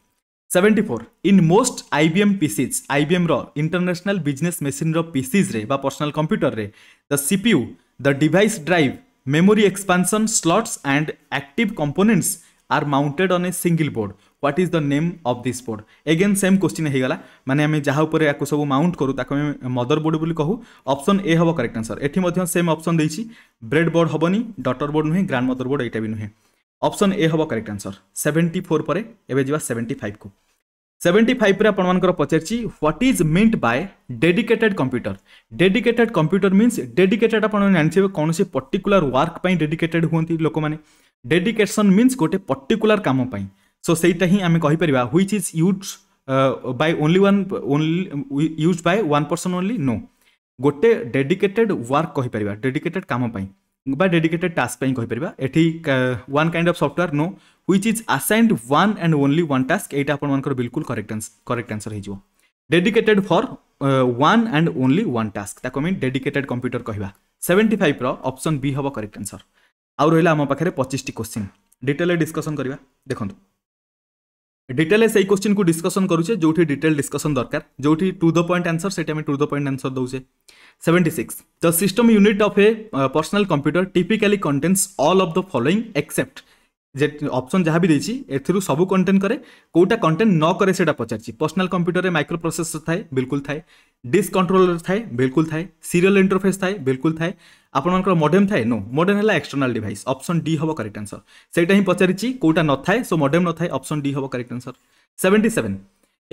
seventy four in most IBM PCs IBM International business Machine रो पीसीज रे बा कंप्यूटर रे the CPU the device drive Memory expansion slots and active components are mounted on a single board. What is the name of this board? Again same question ହେଇଗଲା ମାନେ ଆମେ ଯାହା ଉପରେ ୟାକୁ ସବୁ ମାଉଣ୍ଟ କରୁ ତାକୁ ଆମେ ମଦର ବୋର୍ଡ଼ ବୋଲି କହୁ ଅପସନ୍ ଏ ହେବ କରେକ୍ଟ ଆନ୍ସର୍ ଏଠି ମଧ୍ୟ ସେମ୍ ଅପସନ୍ ଦେଇଛି ବ୍ରେଡ୍ ବୋର୍ଡ଼ ହେବନି ଡଟର ବୋର୍ଡ଼ ନୁହେଁ ଗ୍ରାଣ୍ଡ ମଦର ବୋର୍ଡ଼ ଏଇଟା ବି ନୁହେଁ ଅପସନ୍ ଏ ହେବ କରେକ୍ଟ ଆନ୍ସର୍ ସେଭେଣ୍ଟି ଫୋର୍ ପରେ ଏବେ ଯିବା ସେଭେଣ୍ଟି ଫାଇଭ୍କୁ सेवेन्टी फाइव आपण पचारि what is meant by dedicated computer dedicated computer means dedicated आपण जाथे कौन से पर्टिकुलर वर्क डेडिकेटेड हूँ लोक मैंने डेडिकेसन मीन्स गोटे पर्टिकुलर कम सो सेटा ही आम कहीपर which is used by only one only used by one person only no गोटे डेडिकेटेड वर्क कहींपर डेडिकेटेड कम डेडिकेटेड टास्क कहीपर एटी one kind of software no which is assigned one and only one task ये आपर बिल्कुल करेक्ट करेक्ट आंसर हो dedicated for one and only one task mean dedicated computer कहवा सेवेन्टी फाइव रपसन बी हम करेक्ट आंसर आउ रहा आम पाखे पचिश क्वेश्चन डिटेल डिस्कसन करवा देखो डिटेल से क्वेश्चन को डिस्कशन करुचे जो डिटेल डिस्कसन दरकार जो टू द पॉइंट आंसर से टू द पॉइंट आंसर दूसरे seventy six the system unit of a personal computer typically contains all of the following except যে ଅପସନ୍ ଯାହା ବି ଦେଇଛି ଏଥିରୁ ସବୁ କଣ୍ଟେଣ୍ଟ କରେ କେଉଁଟା କଣ୍ଟେଣ୍ଟ ନ କରେ ସେଇଟା ପଚାରିଛି ପର୍ସନାଲ୍ କମ୍ପ୍ୟୁଟରରେ ମାଇକ୍ରୋ ପ୍ରୋସେସର ଥାଏ ବିଲକୁଲ ଥାଏ ଡିସ୍କ କଣ୍ଟ୍ରୋଲର ଥାଏ ବିଲକୁଲ ଥାଏ ସିରିୟଲ ଇଣ୍ଟରଫେସ୍ ଥାଏ ବିଲକୁଲ ଥାଏ ଆପଣଙ୍କର ମଡେମ୍ ଥାଏ ନୋ ମଡେମ୍ ହେଲା ଏକ୍ସଟର୍ନାଲ୍ ଡିଭାଇସ୍ ଅପସନ୍ ଡି ହେବ କରେକ୍ଟ ଆନ୍ସର ସେଇଟା ହିଁ ପଚାରିଛି କେଉଁଟା ନଥାଏ ସୋ ମଡେମ୍ ନଥାଏ ଅପସନ୍ ଡି ହେବ correct answer seventy seven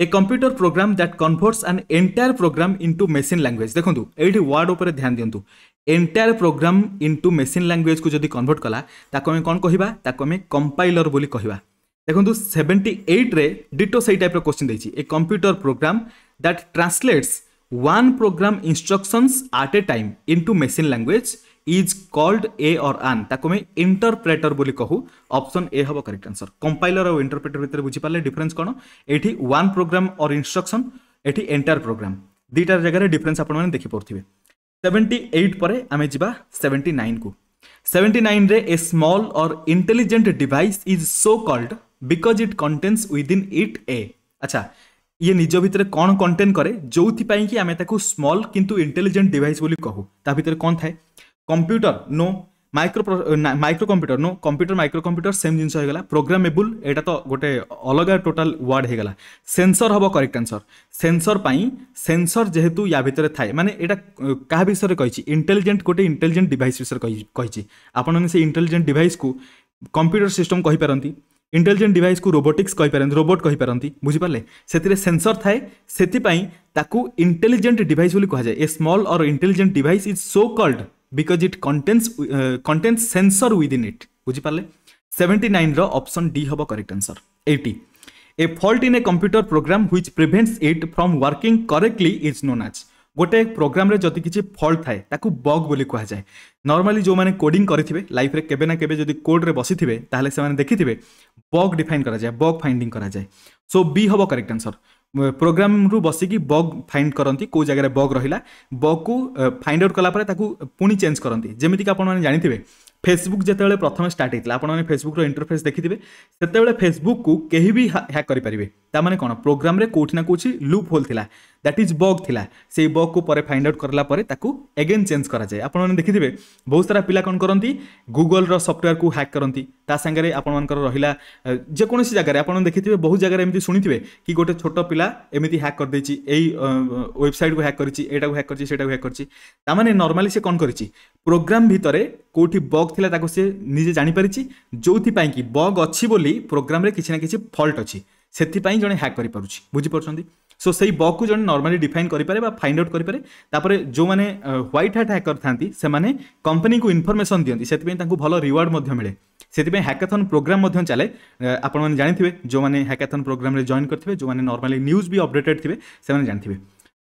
a computer program that converts an entire program into machine language ଦେଖନ୍ତୁ ଏଇଠି ୱାର୍ଡ଼ ଉପରେ ଧ୍ୟାନ ଦିଅନ୍ତୁ ଏଣ୍ଟାୟାର ପ୍ରୋଗ୍ରାମ୍ ଇଣ୍ଟୁ ମେସିନ୍ ଲାଙ୍ଗୁଏଜ୍କୁ ଯଦି କନଭର୍ଟ କଲା ତାକୁ ଆମେ କ'ଣ କହିବା ତାକୁ ଆମେ କମ୍ପାଇଲର ବୋଲି କହିବା ଦେଖନ୍ତୁ ସେଭେଣ୍ଟି ଏଇଟ୍ରେ ଡିଟୋ ସେଇ ଟାଇପ୍ର କୋଶ୍ଚିନ୍ ଦେଇଛି a computer program that translates one program instructions at a time into machine language is called a or an ତାକୁ ଆମେ ଇଣ୍ଟରପ୍ରେଟର ବୋଲି କହୁ ଅପସନ୍ ଏ ହେବ କରେକ୍ଟ ଆନ୍ସର କମ୍ପାଇଲର ଆଉ ଇଣ୍ଟରପ୍ରେଟର ଭିତରେ ବୁଝିପାରିଲେ ଡିଫରେନ୍ସ କ'ଣ ଏଇଠି ୱାନ୍ ପ୍ରୋଗ୍ରାମ୍ ଅର୍ ଇନ୍ଷ୍ଟ୍ରକ୍ସନ୍ ଏଠି ଏଣ୍ଟାୟାର ପ୍ରୋଗ୍ରାମ୍ ଦୁଇଟାର ଜାଗାରେ ଡିଫରେନ୍ସ ଆପଣମାନେ ଦେଖିପାରୁଥିବେ सेवेन्टी एट पर आम जा सेवेन्टी नाइन को सेवेन्टी नाइन रे a small or intelligent device is so called because it contains within it a अच्छा ये निज भितर कौन कंटेन करे जो कि आम स्मल किंतु इंटेलिजेंट डिवाइस बोली कहू ता भितर कौन थाए computer no micro micro computer no computer micro computer same जिन प्रोग्रामेबुल एटा तो गोटे अलग टोटाल वार्ड हो गला सेंसर हम करेक्ट आंसर सेन्सर पर सेंसर जेहेतु या भितर थाए माने एटा क्या विषय कही इंटेलिजेंट गोटे इंटेलिजेंट डिवाइस विषय कही आपण से इंटेलिजेंट डिवाइस कंप्यूटर सिस्टम कही पारती ইন্টেলিজেন্ট रोबोटिक्स रोबोट কইপারନ୍ତି बुझिपारे से বুঝিপারলে সেতিরে সেন্সর থাকে সেতিপাই कहुए intelligent small or intelligent a small or intelligent because it contains contains sensor within it ବୁଝିପାରିଲେ ସେଭେଣ୍ଟି ନାଇନ୍ର ଅପସନ୍ ଡି ହେବ correct answer eighty a fault in a computer program which prevents it from working correctly is known as ଗୋଟେ ପ୍ରୋଗ୍ରାମ୍ରେ ଯଦି କିଛି ଫଲ୍ଟ ଥାଏ ତାକୁ ବଗ୍ ବୋଲି କୁହାଯାଏ ନର୍ମାଲି ଯେଉଁମାନେ କୋଡ଼ିଂ କରିଥିବେ ଲାଇଫ୍ରେ କେବେ ନା କେବେ ଯଦି କୋଡ଼୍ରେ ବସିଥିବେ ତାହେଲେ ସେମାନେ ଦେଖିଥିବେ ବଗ୍ ଡିଫାଇନ୍ କରାଯାଏ ବଗ୍ ଫାଇଣ୍ଡିଂ କରାଯାଏ ସୋ ବି ହେବ କରେକ୍ଟ ଆନ୍ସର୍ ପ୍ରୋଗ୍ରାମ୍ ରୁ ବସିକି ବଗ୍ ଫାଇଣ୍ଡ କରନ୍ତି କେଉଁ ଜାଗାରେ ବଗ୍ ରହିଲା ବଗ୍କୁ ଫାଇଣ୍ଡ ଆଉଟ୍ କଲା ପରେ ତାକୁ ପୁଣି ଚେଞ୍ଜ କରନ୍ତି ଯେମିତିକି ଆପଣମାନେ ଜାଣିଥିବେ ଫେସବୁକ୍ ଯେତେବେଳେ ପ୍ରଥମେ ଷ୍ଟାର୍ଟ ହେଇଥିଲା ଆପଣମାନେ ଫେସବୁକ୍ର ଇଣ୍ଟରଫେସ୍ ଦେଖିଥିବେ ସେତେବେଳେ ଫେସବୁକ୍କୁ କେହି ବି ହ୍ୟାକ୍ କରିପାରିବେ ତା ମାନେ କ'ଣ ପ୍ରୋଗ୍ରାମରେ କେଉଁଠି ନା କେଉଁଠି ଲୁପ୍ ହୋଲ୍ ଥିଲା ଦ୍ୟାଟ୍ ଇଜ୍ ବଗ୍ ଥିଲା ସେଇ ବଗ୍କୁ ପରେ ଫାଇଣ୍ଡ ଆଉଟ୍ କରିଲା ପରେ ତାକୁ ଏଗେନ୍ ଚେଞ୍ଜ କରାଯାଏ ଆପଣମାନେ ଦେଖିଥିବେ ବହୁତ ସାରା ପିଲା କ'ଣ କରନ୍ତି ଗୁଗଲ୍ର ସଫ୍ଟୱେୟାରକୁ ହ୍ୟାକ୍ କରନ୍ତି ତା ସାଙ୍ଗରେ ଆପଣମାନଙ୍କର ରହିଲା ଯେକୌଣସି ଜାଗାରେ ଆପଣ ଦେଖିଥିବେ ବହୁତ ଜାଗାରେ ଏମିତି ଶୁଣିଥିବେ କି ଗୋଟେ ଛୋଟ ପିଲା ଏମିତି ହ୍ୟାକ୍ କରିଦେଇଛି ଏଇ ୱେବସାଇଟ୍କୁ ହ୍ୟାକ୍ କରିଛି ଏଇଟାକୁ ହ୍ୟାକ୍ କରିଛି ସେଇଟାକୁ ହ୍ୟାକ୍ କରିଛି ତା ମାନେ ନର୍ମାଲି ସେ କ'ଣ କରିଛି ପ୍ରୋଗ୍ରାମ୍ ଭିତରେ କେଉଁଠି ବଗ୍ ଥିଲା ତାକୁ ସେ ନିଜେ ଜାଣିପାରିଛି ଯେଉଁଥିପାଇଁ କି ବଗ୍ ଅଛି ବୋଲି ପ୍ରୋଗ୍ରାମ୍ରେ କିଛି ନା କିଛି ଫଲ୍ଟ ଅଛି ସେଥିପାଇଁ ଜଣେ ହ୍ୟାକ୍ କରିପାରୁଛି ବୁଝିପାରୁଛନ୍ତି ସୋ ସେଇ ବକ୍କୁ ଜଣେ ନର୍ମାଲି ଡିଫାଇନ୍ କରିପାରେ ବା ଫାଇଣ୍ଡ ଆଉଟ୍ କରିପାରେ ତାପରେ ଯେଉଁମାନେ ହ୍ୱାଇଟ୍ ହ୍ୟାଟ୍ ହ୍ୟାକର ଥାନ୍ତି ସେମାନେ କମ୍ପାନୀକୁ ଇନଫର୍ମେସନ୍ ଦିଅନ୍ତି ସେଥିପାଇଁ ତାଙ୍କୁ ଭଲ ରିୱାର୍ଡ଼ ମଧ୍ୟ ମିଳେ ସେଥିପାଇଁ ହ୍ୟାକାଥନ୍ ପ୍ରୋଗ୍ରାମ୍ ମଧ୍ୟ ଚାଲେ ଆପଣମାନେ ଜାଣିଥିବେ ଯେଉଁମାନେ ହ୍ୟାକାଥନ୍ ପ୍ରୋଗ୍ରାମ୍ରେ ଜଏନ୍ କରିଥିବେ ଯେଉଁମାନେ ନର୍ମାଲି ନ୍ୟୁଜ୍ ବି ଅପଡେଟେଡ୍ ଥିବେ ସେମାନେ ଜାଣିଥିବେ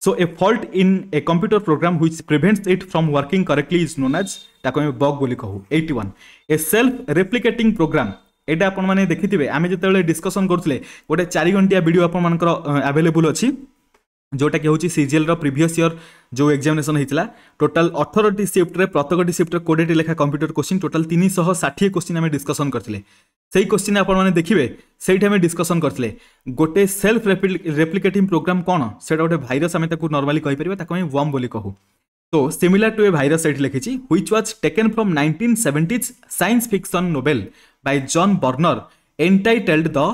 so a fault in a computer program which prevents it from working correctly is known as ତାକୁ ଆମେ ବଗ୍ ବୋଲି କହୁ eighty one a self replicating program এটা আপনার দেখিবে আমি যেতবে ডিসকসন করুলে গোটে চারি ঘণ্টিয়া ভিডিও আপনার আভেলেবল অছি ଯେଉଁଟାକି ହେଉଛି ସିଜିଏଲ୍ର ପ୍ରିଭିୟସ୍ ଇୟର୍ ଯେଉଁ ଏକ୍ଜାମିନେସନ୍ ହେଇଥିଲା ଟୋଟାଲ୍ ଅଠରଟି ସିଫ୍ଟରେ ପ୍ରତ୍ୟେକଟି ସିଫ୍ଟରେ କୋଡ଼ିଏଟି ଲେଖା କମ୍ପ୍ୟୁଟର କୋଶ୍ଚିନ୍ ଟୋଟାଲ୍ ତିନିଶହ ଷାଠିଏ କୋଶ୍ଚିନ୍ ଆମେ ଡିସ୍କସନ୍ କରିଥିଲେ ସେଇ କୋଶ୍ଚିନ୍ ଆପଣମାନେ ଦେଖିବେ ସେଇଠି ଆମେ ଡିସ୍କସନ୍ କରିଥିଲେ ଗୋଟେ ସେଲ୍ଫ ରେପ୍ଲିକେଟିଂ ପ୍ରୋଗ୍ରାମ୍ କ'ଣ ସେଇଟା ଗୋଟେ ଭାଇରସ୍ ଆମେ ତାକୁ ନର୍ମାଲି କହିପାରିବା ତାକୁ ଆମେ ୱମ୍ ବୋଲି କହୁ তো সিমিলার টু এ ভাইরাস এটি লিখেছি which was taken from nineteen seventies science fiction novel by John Brunner entitled the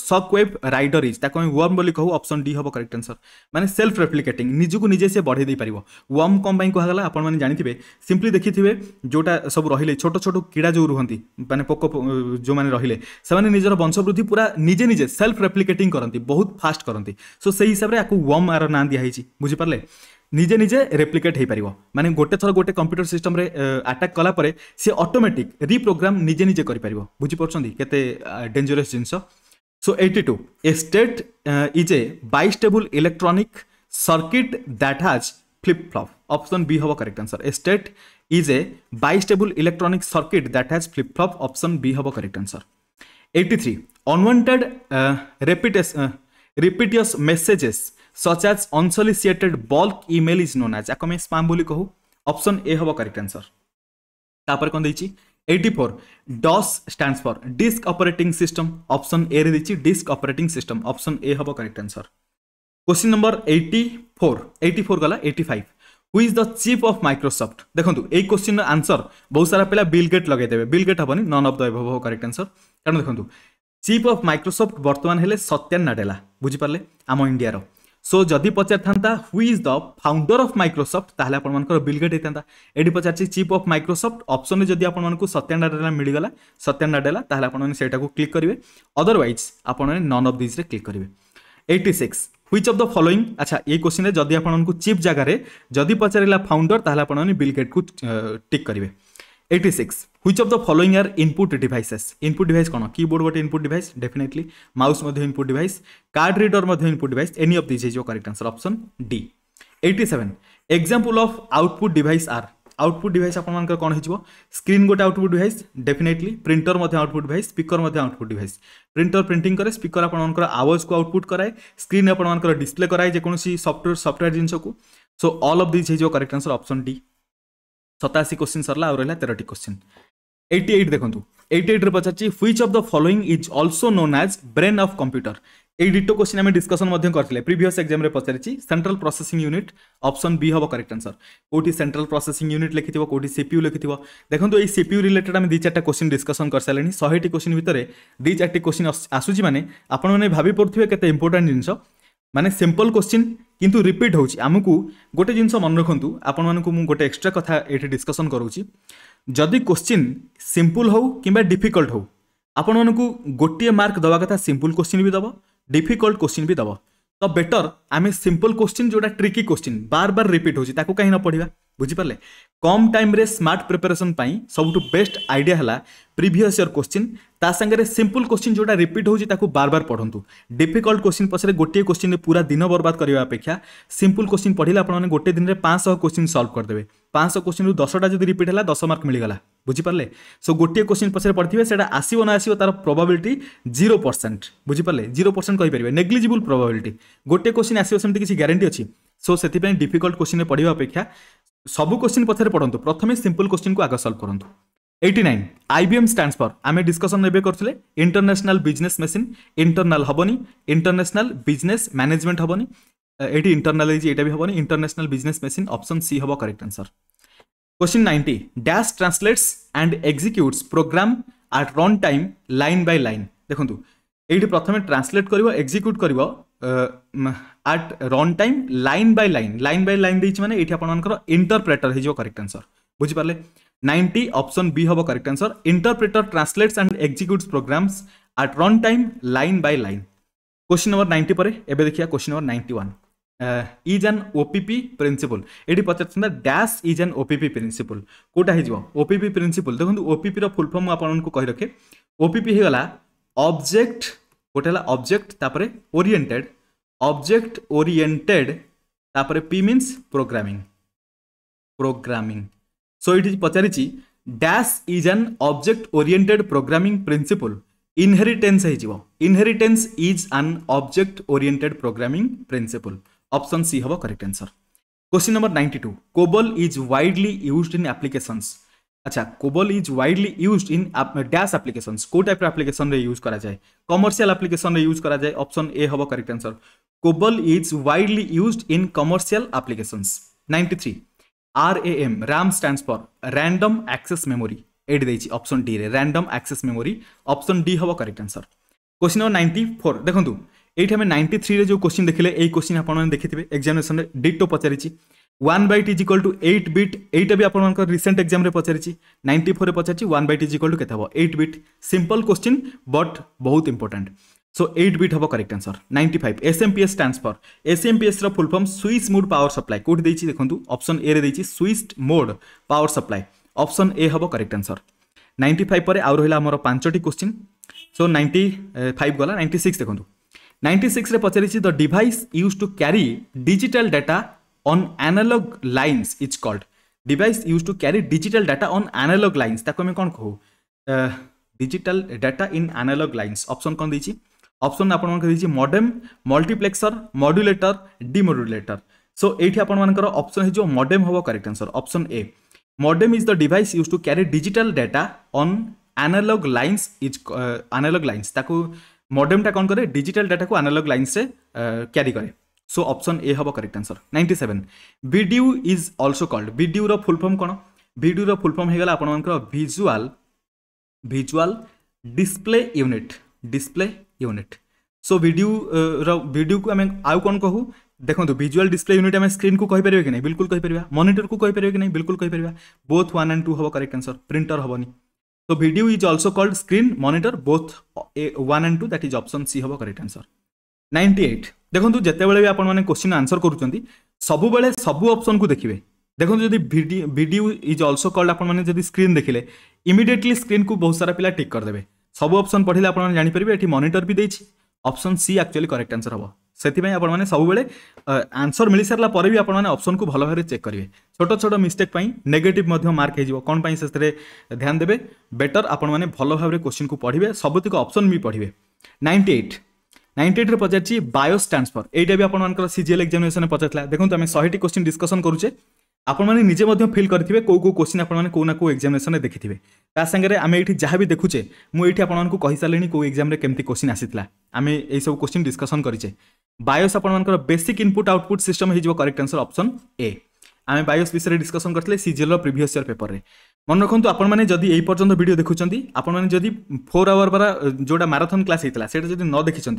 Shockwave Rider is ताक वर्म कहू अप्सन डी हम करेक्ट आंसर मैंने सेल्फ रेप्लिकेट निजुक निजे से बढ़े पार वर्म कमें कहगला आपने जानते सिंपली देखी थे जोटा सब रही छोट छोट कीड़ा जो रुहत मैंने पोक जो मैंने रही है निजर वंशवृद्धि पूरा निजे निजे सेल्फ रेप्लिकेटिंग करती बहुत फास्ट करती सो से हिसाब से वर्म आर ना दिखाई बुझीपारे ନିଜେ ନିଜେ ରେପ୍ଲିକେଟ୍ ହେଇପାରିବ ମାନେ ଗୋଟେ ଥର ଗୋଟେ କମ୍ପ୍ୟୁଟର ସିଷ୍ଟମରେ ଆଟାକ୍ କଲା ପରେ ସେ ଅଟୋମେଟିକ୍ ରିପ୍ରୋଗ୍ରାମ୍ ନିଜେ ନିଜେ କରିପାରିବ ବୁଝିପାରୁଛନ୍ତି କେତେ ଡେଞ୍ଜରସ୍ ଜିନିଷ so eighty two a state is a bistable electronic circuit that has flip flop option B ହେବ correct answer a state is a bistable electronic circuit that has flip flop option B ହେବ correct answer eighty three unwanted repetitious repetitious messages such as unsolicited bulk email is known as या आम स्पाम बोली कहू ऑप्शन ए हम करेक्ट आंसर तापर कौन देखिए eighty four DOS stand for disk operating system option A रे देखिए disk operating system option A हम correct answer question number eighty four eighty four गला eighty five who is the chief of Microsoft देखो ये क्वेश्चन आंसर बहुत सारा पिला बिल गेट लगे बिल गेट हेनी नन अफ द एभव हम करेक्ट आंसर कारण देखो চিফ অফ মাইক্রোসফট বর্তমান হলে সত্যান নাডেলা বুঝিপারে আম ইন্ডিয়ার সো যদি পচারি থাকে who is the founder of Microsoft তাহলে আপনার বিল গেট হয়ে এটি পচারছি চিফ অফ মাইক্রোসফট অপসনে যদি আপনার সত্যান ডাডেলা মিলিগলা সত্যান ডাডেলা তাহলে আপনার সেইটা ক্লিক করবে অদরওয়াইজ আপনার নন অফ দিজরে ক্লিক করবে eighty six which of the following আচ্ছা এই কোশ্চিনে যদি আপনার চিফ জায়গায় যদি পচারা ফাউন্ডর তাহলে আপনার বিল গেট কু টিক করবে 86. Which of the following are input devices? Input device kono? Keyboard what input device? Definitely. Mouse madhyo input device. Card reader madhyo input device. Any of these is your correct answer. Option D. 87. Example of output device are? Output device apan mankar kono hichbo? Screen got output device? Definitely. Printer madhyo output device. Speaker madhyo output device. Printer printing kare. Speaker apan mankar hours ko output karai. Screen apan mankar display karai. Jekonu si software software jinsho ko. So all of these is your correct answer. Option D. ସତାଅଶୀ କୋଶ୍ଚିନ୍ ସରିଲା ଆଉ ରହିଲା ତେରଟି କୋଶ୍ଚିନ୍ ଏଇଟି ଏଇଟ୍ ଦେଖନ୍ତୁ ଏଇଟି ଏଇଟ୍ରେ ପଚାରିଛି which of the following is also known as brain of computer ଏଇ ଡିଟୋ କୋଶ୍ଚିନ୍ ଆମେ ଡିସ୍କସନ୍ ମଧ୍ୟ କରିଥିଲେ ପ୍ରିଭିୟସ୍ ଏକ୍ଜାମ୍ରେ ପଚାରିଛି central processing unit option B ହେବ କରେକ୍ଟ ଆନ୍ସର କେଉଁଠି ସେଣ୍ଟ୍ରାଲ ପ୍ରୋସେସିଂ ୟୁନିଟ୍ ଲେଖିଥିବ କେଉଁଠି ସିପିୟୁ ଲେଖିଥିବ ଦେଖନ୍ତୁ ଏଇ ସିପିୟୁ ରିଲେଟେଡ୍ ଆମେ ଦୁଇ ଚାରିଟା କୋଶ୍ଚିନ୍ ଡିସ୍କସନ୍ କରିସାରିଲେଣି ଶହେଟି କୋଶ୍ଚିନ୍ ଭିତରେ ଦୁଇ ଚାରିଟି କୋଶ୍ଚିନ୍ ଆସୁଛି ମାନେ ଆପଣମାନେ ଭାବି ପାରୁଥିବେ କେତେ ଇମ୍ପୋର୍ଟାଣ୍ଟ ଜିନିଷ ମାନେ ସିମ୍ପଲ୍ କୋଶ୍ଚିନ୍ କିନ୍ତୁ ରିପିଟ୍ ହେଉଛି ଆମକୁ ଗୋଟେ ଜିନିଷ ମନେ ରଖନ୍ତୁ ଆପଣମାନଙ୍କୁ ମୁଁ ଗୋଟେ ଏକ୍ସଟ୍ରା କଥା ଏଠି ଡିସ୍କସନ୍ କରୁଛି ଯଦି କୋଶ୍ଚିନ୍ ସିମ୍ପୁଲ୍ ହେଉ କିମ୍ବା ଡିଫିକଲ୍ଟ ହେଉ ଆପଣମାନଙ୍କୁ ଗୋଟିଏ ମାର୍କ ଦେବା କଥା ସିମ୍ପୁଲ୍ କୋଶ୍ଚିନ୍ ବି ଦେବ ଡିଫିକଲ୍ଟ କୋଶ୍ଚିନ୍ ବି ଦେବ ତ ବେଟର୍ ଆମେ ସିମ୍ପଲ୍ କୋଶ୍ଚିନ୍ ଯେଉଁଟା ଟ୍ରିକି କୋଶ୍ଚିନ୍ ବାର ବାର ରିପିଟ୍ ହେଉଛି ତାକୁ କାହିଁ ନ ପଢ଼ିବା বুঝিপারে কম টাইমে স্মার্ট প্রিপারেসন সবুঠু বেস্ট আইডিয়া হল প্রিভিয়স ইয়ার কোশ্চিন তা সাথে সিম্পল কোশ্চিন যেটা রিপিট হচ্ছে তাকে বারবার পড়ু ডিফিকল্ট কোশ্চিন পছরে গোটিয়ে কোশ্চিন পুরা দিন বরবাদ করা অপেক্ষা সিম্পল কোশ্চিন পড়লে আপনার গোটে দিনে পাঁচশহ কোশ্চিন সলভ করেদেবে পাঁচশহ কোশ্চিন দশটা যদি রিপিট হল দশ মার্ক মিলিগলা বুঝিপারে সো গোটিয়ে কোশ্চিন পছরে পড়ে সেটা আসব না আসব তার প্রবাবিলিটি জিরো পরসেন্ট বুঝিপারে জিরো পরসেন্ট কইপারে নেগ্লিজিবল প্রবাবিলিটি গোটিয়ে কোশ্চিন আসব সেমি কিছু গ্যারেটি অ सो से डिफिकल्ट क्वेश्चन पढ़ा अपेक्षा सब क्वेश्चन पचर पढ़ु प्रथम सिंपल क्वेश्चन को आग सल्व करूँ eighty nine IBM stand for आम डिस्कसन एवं करते इंटरनेशनल बिजनेस मेसीन इंटरनाल हेनी इंटरनेशनाल बिजनेस मैनेजमेंट हेनी ये इंटरनाल ये भी हेनी international business machine option C हम correct answer question ninety dash translates and executes program at run time line by line देखो ये प्रथम ट्रांसलेट कर एक्जिक्यूट कर at run time line by line line by line ଦେଇଛି ମାନେ ଏଇଠି ଆପଣମାନଙ୍କର ଇଣ୍ଟରପ୍ରେଟର ହେଇଯିବ କରେକ୍ଟ ଆନ୍ସର ବୁଝିପାରିଲେ ନାଇଣ୍ଟି ଅପସନ୍ ବି ହେବ correct answer interpreter translates and executes programs at run time line by line question number ninety पर एवं देखिए question number ninety one is an OOP principle ये पचार dash is an OOP principle कौटा हो ओपीपी प्रिंसिपल देखो ओपीपी फुलफर्म आपको कही रखे ओपीपी होगा अब्जेक्ट गोटे ऑब्जेक्ट तापर ओरिएंटेड ऑब्जेक्ट ओरिएंटेड तापर P means programming programming so ये पचारि dash is an object oriented programming principle inheritance inheritance is an object oriented programming principle option C हम correct answer question number ninety two COBOL is widely used in applications আচ্ছা COBOL is widely used in dash applications কেউ টাইপ্র আপ্লিকেসনরে ইউজ করা যায় কমর্সিয়াল আপ্লিকেসনরে ইউজ করা যায় অপশন এ হব correct answer COBOL is widely used in commercial applications ninety three R A M RAM stands for random access memory ଏଇଠି ଦେଇଛି ଅପସନ୍ ଡିରେ random access memory option D ହେବ correct answer question number ninety four ଦେଖନ୍ତୁ ଏଇଠି ଆମେ ନାଇଣ୍ଟି ଥ୍ରୀରେ ଯେଉଁ କୋଶ୍ଚିନ୍ ଦେଖିଲେ ଏଇ କୋଶ୍ଚିନ୍ ଆପଣମାନେ ଦେଖିଥିବେ ଏକ୍ଜାମିନେସନରେ ডিটো ପଚାରିଛି one byte equal to eight bit এইটা বি আপনার রিসেন্ট এক্সামে পচারিছি নাইন্টি ফোরে পচারিছি one byte equal to কেতে হব eight bit simple question but বহুত ইম্পর্টাট সো এইট বিট হব correct answer ninety five S M P S transfer for S M P S full form switch mode power supply কোটি দিয়েছি দেখুন অপশন এ রে দিয়েছি switch mode power supply option A হব করেক্ট আনসর নাইন্টি ফাইভ পরে আউ রহিলা আমার পাঁচটি কোশ্চিন সো নাইন্টি ফাইভ গলা নাইন্টি সিক্স দেখুন নাইন্টি সিক্সরে পচারিছি the device use to carry digital data on analog lines it's called device used to carry digital data on analog lines ताको हमें कौन कहो digital data in analog lines option कौन दे অপশন আপনার দিয়েছি modem multiplexer modulator demodulator so এইটি আপনার অপশন হয়ে মডেম হব correct answer option A modem is the device use to carry digital data on analog lines is analog lines তাকে মডেমটা কন করে ডিজিটাল ডেটা কু আনালগ লাইন্সে ক্যারি করে सो ऑप्शन ए हम correct answer ninety seven VDU is also called VDU रो फुल फॉर्म कौन बीडीयू रो फुल फॉर्म होगा आपर visual visual display unit display unit so video video को आम आउ कौन कहू देखो भिजुआल डिस्प्ले यूनिट आम स्क्रीन को कहींपर कि नहीं बिल्कुल कहींपर मनिटर को कहींपर कि नहीं बिल्कुल कही कहींपर बोथ वन एंड टू हम करेक्ट आंसर प्रिंटर हेनी तो video is also called screen monitor both one and two that is option C हम करेक्ट आंसर नाइंटी एट ଦେଖନ୍ତୁ ଯେତେବେଳେ ବି ଆପଣମାନେ କୋଶ୍ଚିନ୍ ଆନ୍ସର୍ କରୁଛନ୍ତି ସବୁବେଳେ ସବୁ ଅପସନ୍କୁ ଦେଖିବେ ଦେଖନ୍ତୁ ଯଦି ଭିଡ଼ିଓ ଇଜ୍ ଅଲସୋ କଲ୍ଡ ଆପଣମାନେ ଯଦି ସ୍କ୍ରିନ୍ ଦେଖିଲେ ଇମିଡ଼ିଏଟଲି ସ୍କ୍ରିନ୍କୁ ବହୁତ ସାରା ପିଲା ଟିକ୍ କରିଦେବେ ସବୁ ଅପସନ୍ ପଢ଼ିଲେ ଆପଣମାନେ ଜାଣିପାରିବେ ଏଠି ମନିଟର୍ ବି ଦେଇଛି option C actually correct answer ହେବ ସେଥିପାଇଁ ଆପଣମାନେ ସବୁବେଳେ ଆନ୍ସର ମିଳିସାରିଲା ପରେ ବି ଆପଣମାନେ ଅପସନ୍କୁ ଭଲ ଭାବରେ ଚେକ୍ କରିବେ ଛୋଟ ଛୋଟ ମିଷ୍ଟେକ୍ ପାଇଁ ନେଗେଟିଭ୍ ମଧ୍ୟ ମାର୍କ ହେଇଯିବ କ'ଣ ପାଇଁ ସେଥିରେ ଧ୍ୟାନ ଦେବେ ବେଟର୍ ଆପଣମାନେ ଭଲ ଭାବରେ କୋଶ୍ଚିନ୍କୁ ପଢ଼ିବେ ସବୁତିକ ଅପସନ୍ ବି ପଢ଼ିବେ ନାଇଣ୍ଟି ଏଇଟ୍ নাইন্টি রে পচারছি বায়ো স্টাଣ୍ଡস ফর এইটা বি আপনার সিজিএল এক্সামিনেসন পচারলা দেখুন আমি শহেটি কোশ্চিন ডিসকসন করুছে আপনার নিজে ফিল করে কেউ কেউ কোশ্চিন আপনার কেউ না কেউ এক্সামিনেসন দেখি তা সাংরে আমি এইটি যা বি দেখুছে মু এইটি আপনার কইসারে কেউ এক্সামে কেমি কোশ্চিন আসিলা আমি এইসব কোশ্চিন ডিসকসন করিছে বায়োস আপনার বেসিক ইনপুট আউটপুট সিস্টম হয়ে যাব করেক্ট আনসর অপশন এ আমি বায়োস বিষয়ে ডিসকসন করলে সিজিএল প্রিভিয়স ইয়ার পেপরের মনে রাখতু আপনার মানে যদি এই পর্যন্ত ভিডিও দেখুম আপনার মানে যদি ফোর আওয়ার বা যেটা মারাথন ক্লাস হয়েছিল সেটা যদি ন দেখিছেন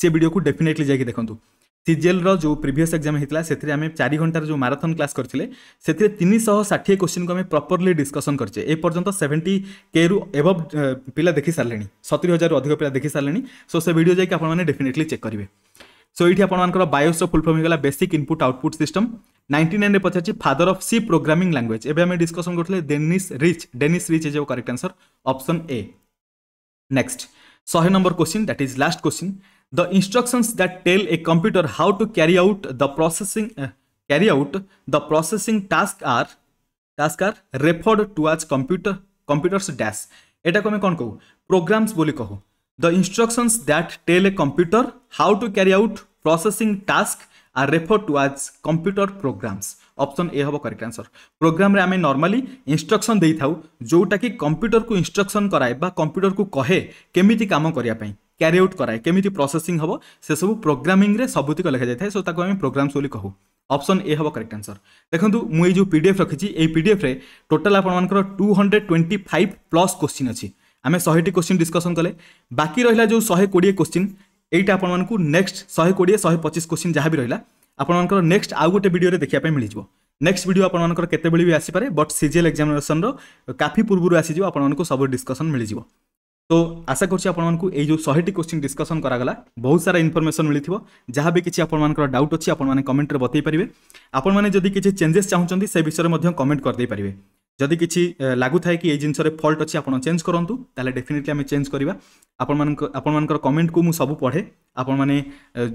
সে ভিডিওকে ডেফিনেটলি যাই দেখুন সিজিএলর যে প্রিভিয়াস এক্সাম হয়েছিল সেটি আমি চারি ঘণ্টার যে মারাথন ক্লাস করলে সেটি তিনশহ ষাঠিয়ে কোশ্চিন আমি প্রপরলি ডিসকসন করছে এ পর্যন্ত সেভেন্টি কে রু এভ পিলা দেখি সারে সতুরি হাজার অধিক পিলা দেখি সারে সো সে ভিডিও যাই আপনার ডেফিনেটলি চেক করবে सो ये आपर बायोस फुलफर्म होगा basic input output system ninety nine पचार father of C programming language एवं आम डिस्कसन करते Dennis Ritchie Dennis Ritchie is correct answer option A next शहे number question that is last question the instructions that tell a computer how to carry out the processing carry out the processing task are task are referred towards computer computers dash एटा को आम कौन कहू प्रोग्राम्स बोली कहू The instructions that tell a computer how to carry out processing task are referred to as computer programs. Option A হব করেক্ট আনসর প্রোগ্রামে আমি নর্মালি ইনস্ট্রকশন দিয়ে থাও যেটা কি কম্পুটরকু ইনস্ট্রকশন করায় বা কম্পুটরকু কহে কেমিতি কাম করা ক্যারি আউট করায় কেমিতি প্রসেসিং হব সেসব প্রোগ্রামিংরে সবুতিক লেখা যাই সো তাকে আমি প্রোগ্রামস বলে কহু অপসন এ হব করেক্ট আনসর দেখুন মু এই যে পিডিএফ রকিছি এই পিডিএফ টোটাল আপনার two hundred twenty five plus question অছি आम शहेटी क्वेश्चन डिस्कसन कले बाकी रहा जो शहे कोड़े क्वेश्चन यहाँ आपको नेक्स्ट शहे कोड़े शहे पचिश क्वेश्चन जहाँ भी रहा ଆପଣମାନଙ୍କର ନେକ୍ସଟ ଆଉ ଗୋଟେ ଭିଡ଼ିଓରେ ଦେଖିବା ପାଇଁ ମିଳିଯିବ ନେକ୍ସଟ ଭିଡ଼ିଓ ଆପଣମାନଙ୍କର କେତେବେଳେ ବି ଆସିପାରେ ବଟ୍ ସିଜିଏଲ୍ ଏକ୍ଜାମିନେସନର କାଫି ପୂର୍ବରୁ ଆସିଯିବ ଆପଣମାନଙ୍କୁ ସବୁ ଡିସ୍କସନ୍ ମିଳିଯିବ ତ ଆଶା କରୁଛି ଆପଣମାନଙ୍କୁ ଏଇ ଯେଉଁ ଶହେଟି କୋଶ୍ଚିନ୍ ଡିସ୍କସନ୍ କରାଗଲା ବହୁତ ସାରା ଇନଫର୍ମେସନ୍ ମିଳିଥିବ ଯାହା ବି କିଛି ଆପଣମାନଙ୍କର ଡାଉଟ୍ ଅଛି ଆପଣମାନେ କମେଣ୍ଟରେ ବତେଇ ପାରିବେ ଆପଣମାନେ ଯଦି କିଛି ଚେଞ୍ଜେସ୍ ଚାହୁଁଛନ୍ତି ସେ ବିଷୟରେ ମଧ୍ୟ କମେଣ୍ଟ କରିଦେଇ ପାରିବେ যদি কিছু লাগুথায় কি এই জিনিসের ফল্ট অছি আপনার চেঞ্জ করতু তাহলে ডেফিনেটলি আমি চেঞ্জ করা আপন আপনার কমেন্ট কু সবু পড়ে আপন মানে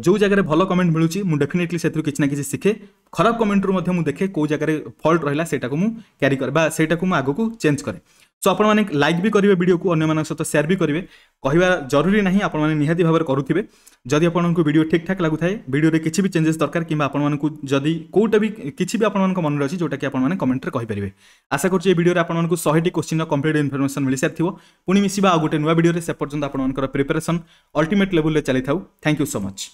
যে জায়গায় ভালো কমেন্ট মিলুচি মু ডেফিনেটলি সেতু কিছু না কিছু শিখে খারাপ কমেন্টরু মধ্যে মু দেখে কেউ জায়গায় ফল্ট রহলা সেটা মু ক্যারি করে বা সেটা মু আগুক চেঞ্জ করে ସୋ ଆପଣମାନେ ଲାଇକ୍ ବି କରିବେ ଭିଡ଼ିଓକୁ ଅନ୍ୟମାନଙ୍କ ସହିତ ସେୟାର ବି କରିବେ କହିବା ଜରୁରୀ ନାହିଁ ଆପଣମାନେ ନିହାତି ଭାବରେ କରୁଥିବେ ଯଦି ଆପଣଙ୍କୁ ଭିଡ଼ିଓ ଠିକ୍ଠାକ୍ ଲାଗୁଥାଏ ଭିଡ଼ିଓରେ କିଛି ବି ଚେଞ୍ଜେସ୍ ଦରକାର କିମ୍ବା ଆପଣମାନଙ୍କୁ ଯଦି କେଉଁଟା ବି କିଛି ବି ଆପଣମାନଙ୍କ ମନରେ ଅଛି ଯେଉଁଟାକି ଆପଣମାନେ କମେଣ୍ଟରେ କହିପାରିବେ ଆଶା କରୁଛି ଏହି ଭିଡ଼ିଓରେ ଆପଣମାନଙ୍କୁ ଶହେଟି କୋଶ୍ଚିନ୍ର କମ୍ପ୍ଲିଟ୍ ଇନଫର୍ମେସନ୍ ମିଳିସାରିଥିବ ପୁଣି ମିଶିବା ଆଉ ଗୋଟେ ନୂଆ ଭିଡ଼ିଓରେ ସେ ପର୍ଯ୍ୟନ୍ତ ଆପଣମାନଙ୍କର ପ୍ରିପାରେସନ୍ ଅଲ୍ଟିମେଟ୍ ଲେଭେଲରେ ଚାଲିଥାଉ ଥ୍ୟାଙ୍କ ୟୁ ସୋ ମଚ୍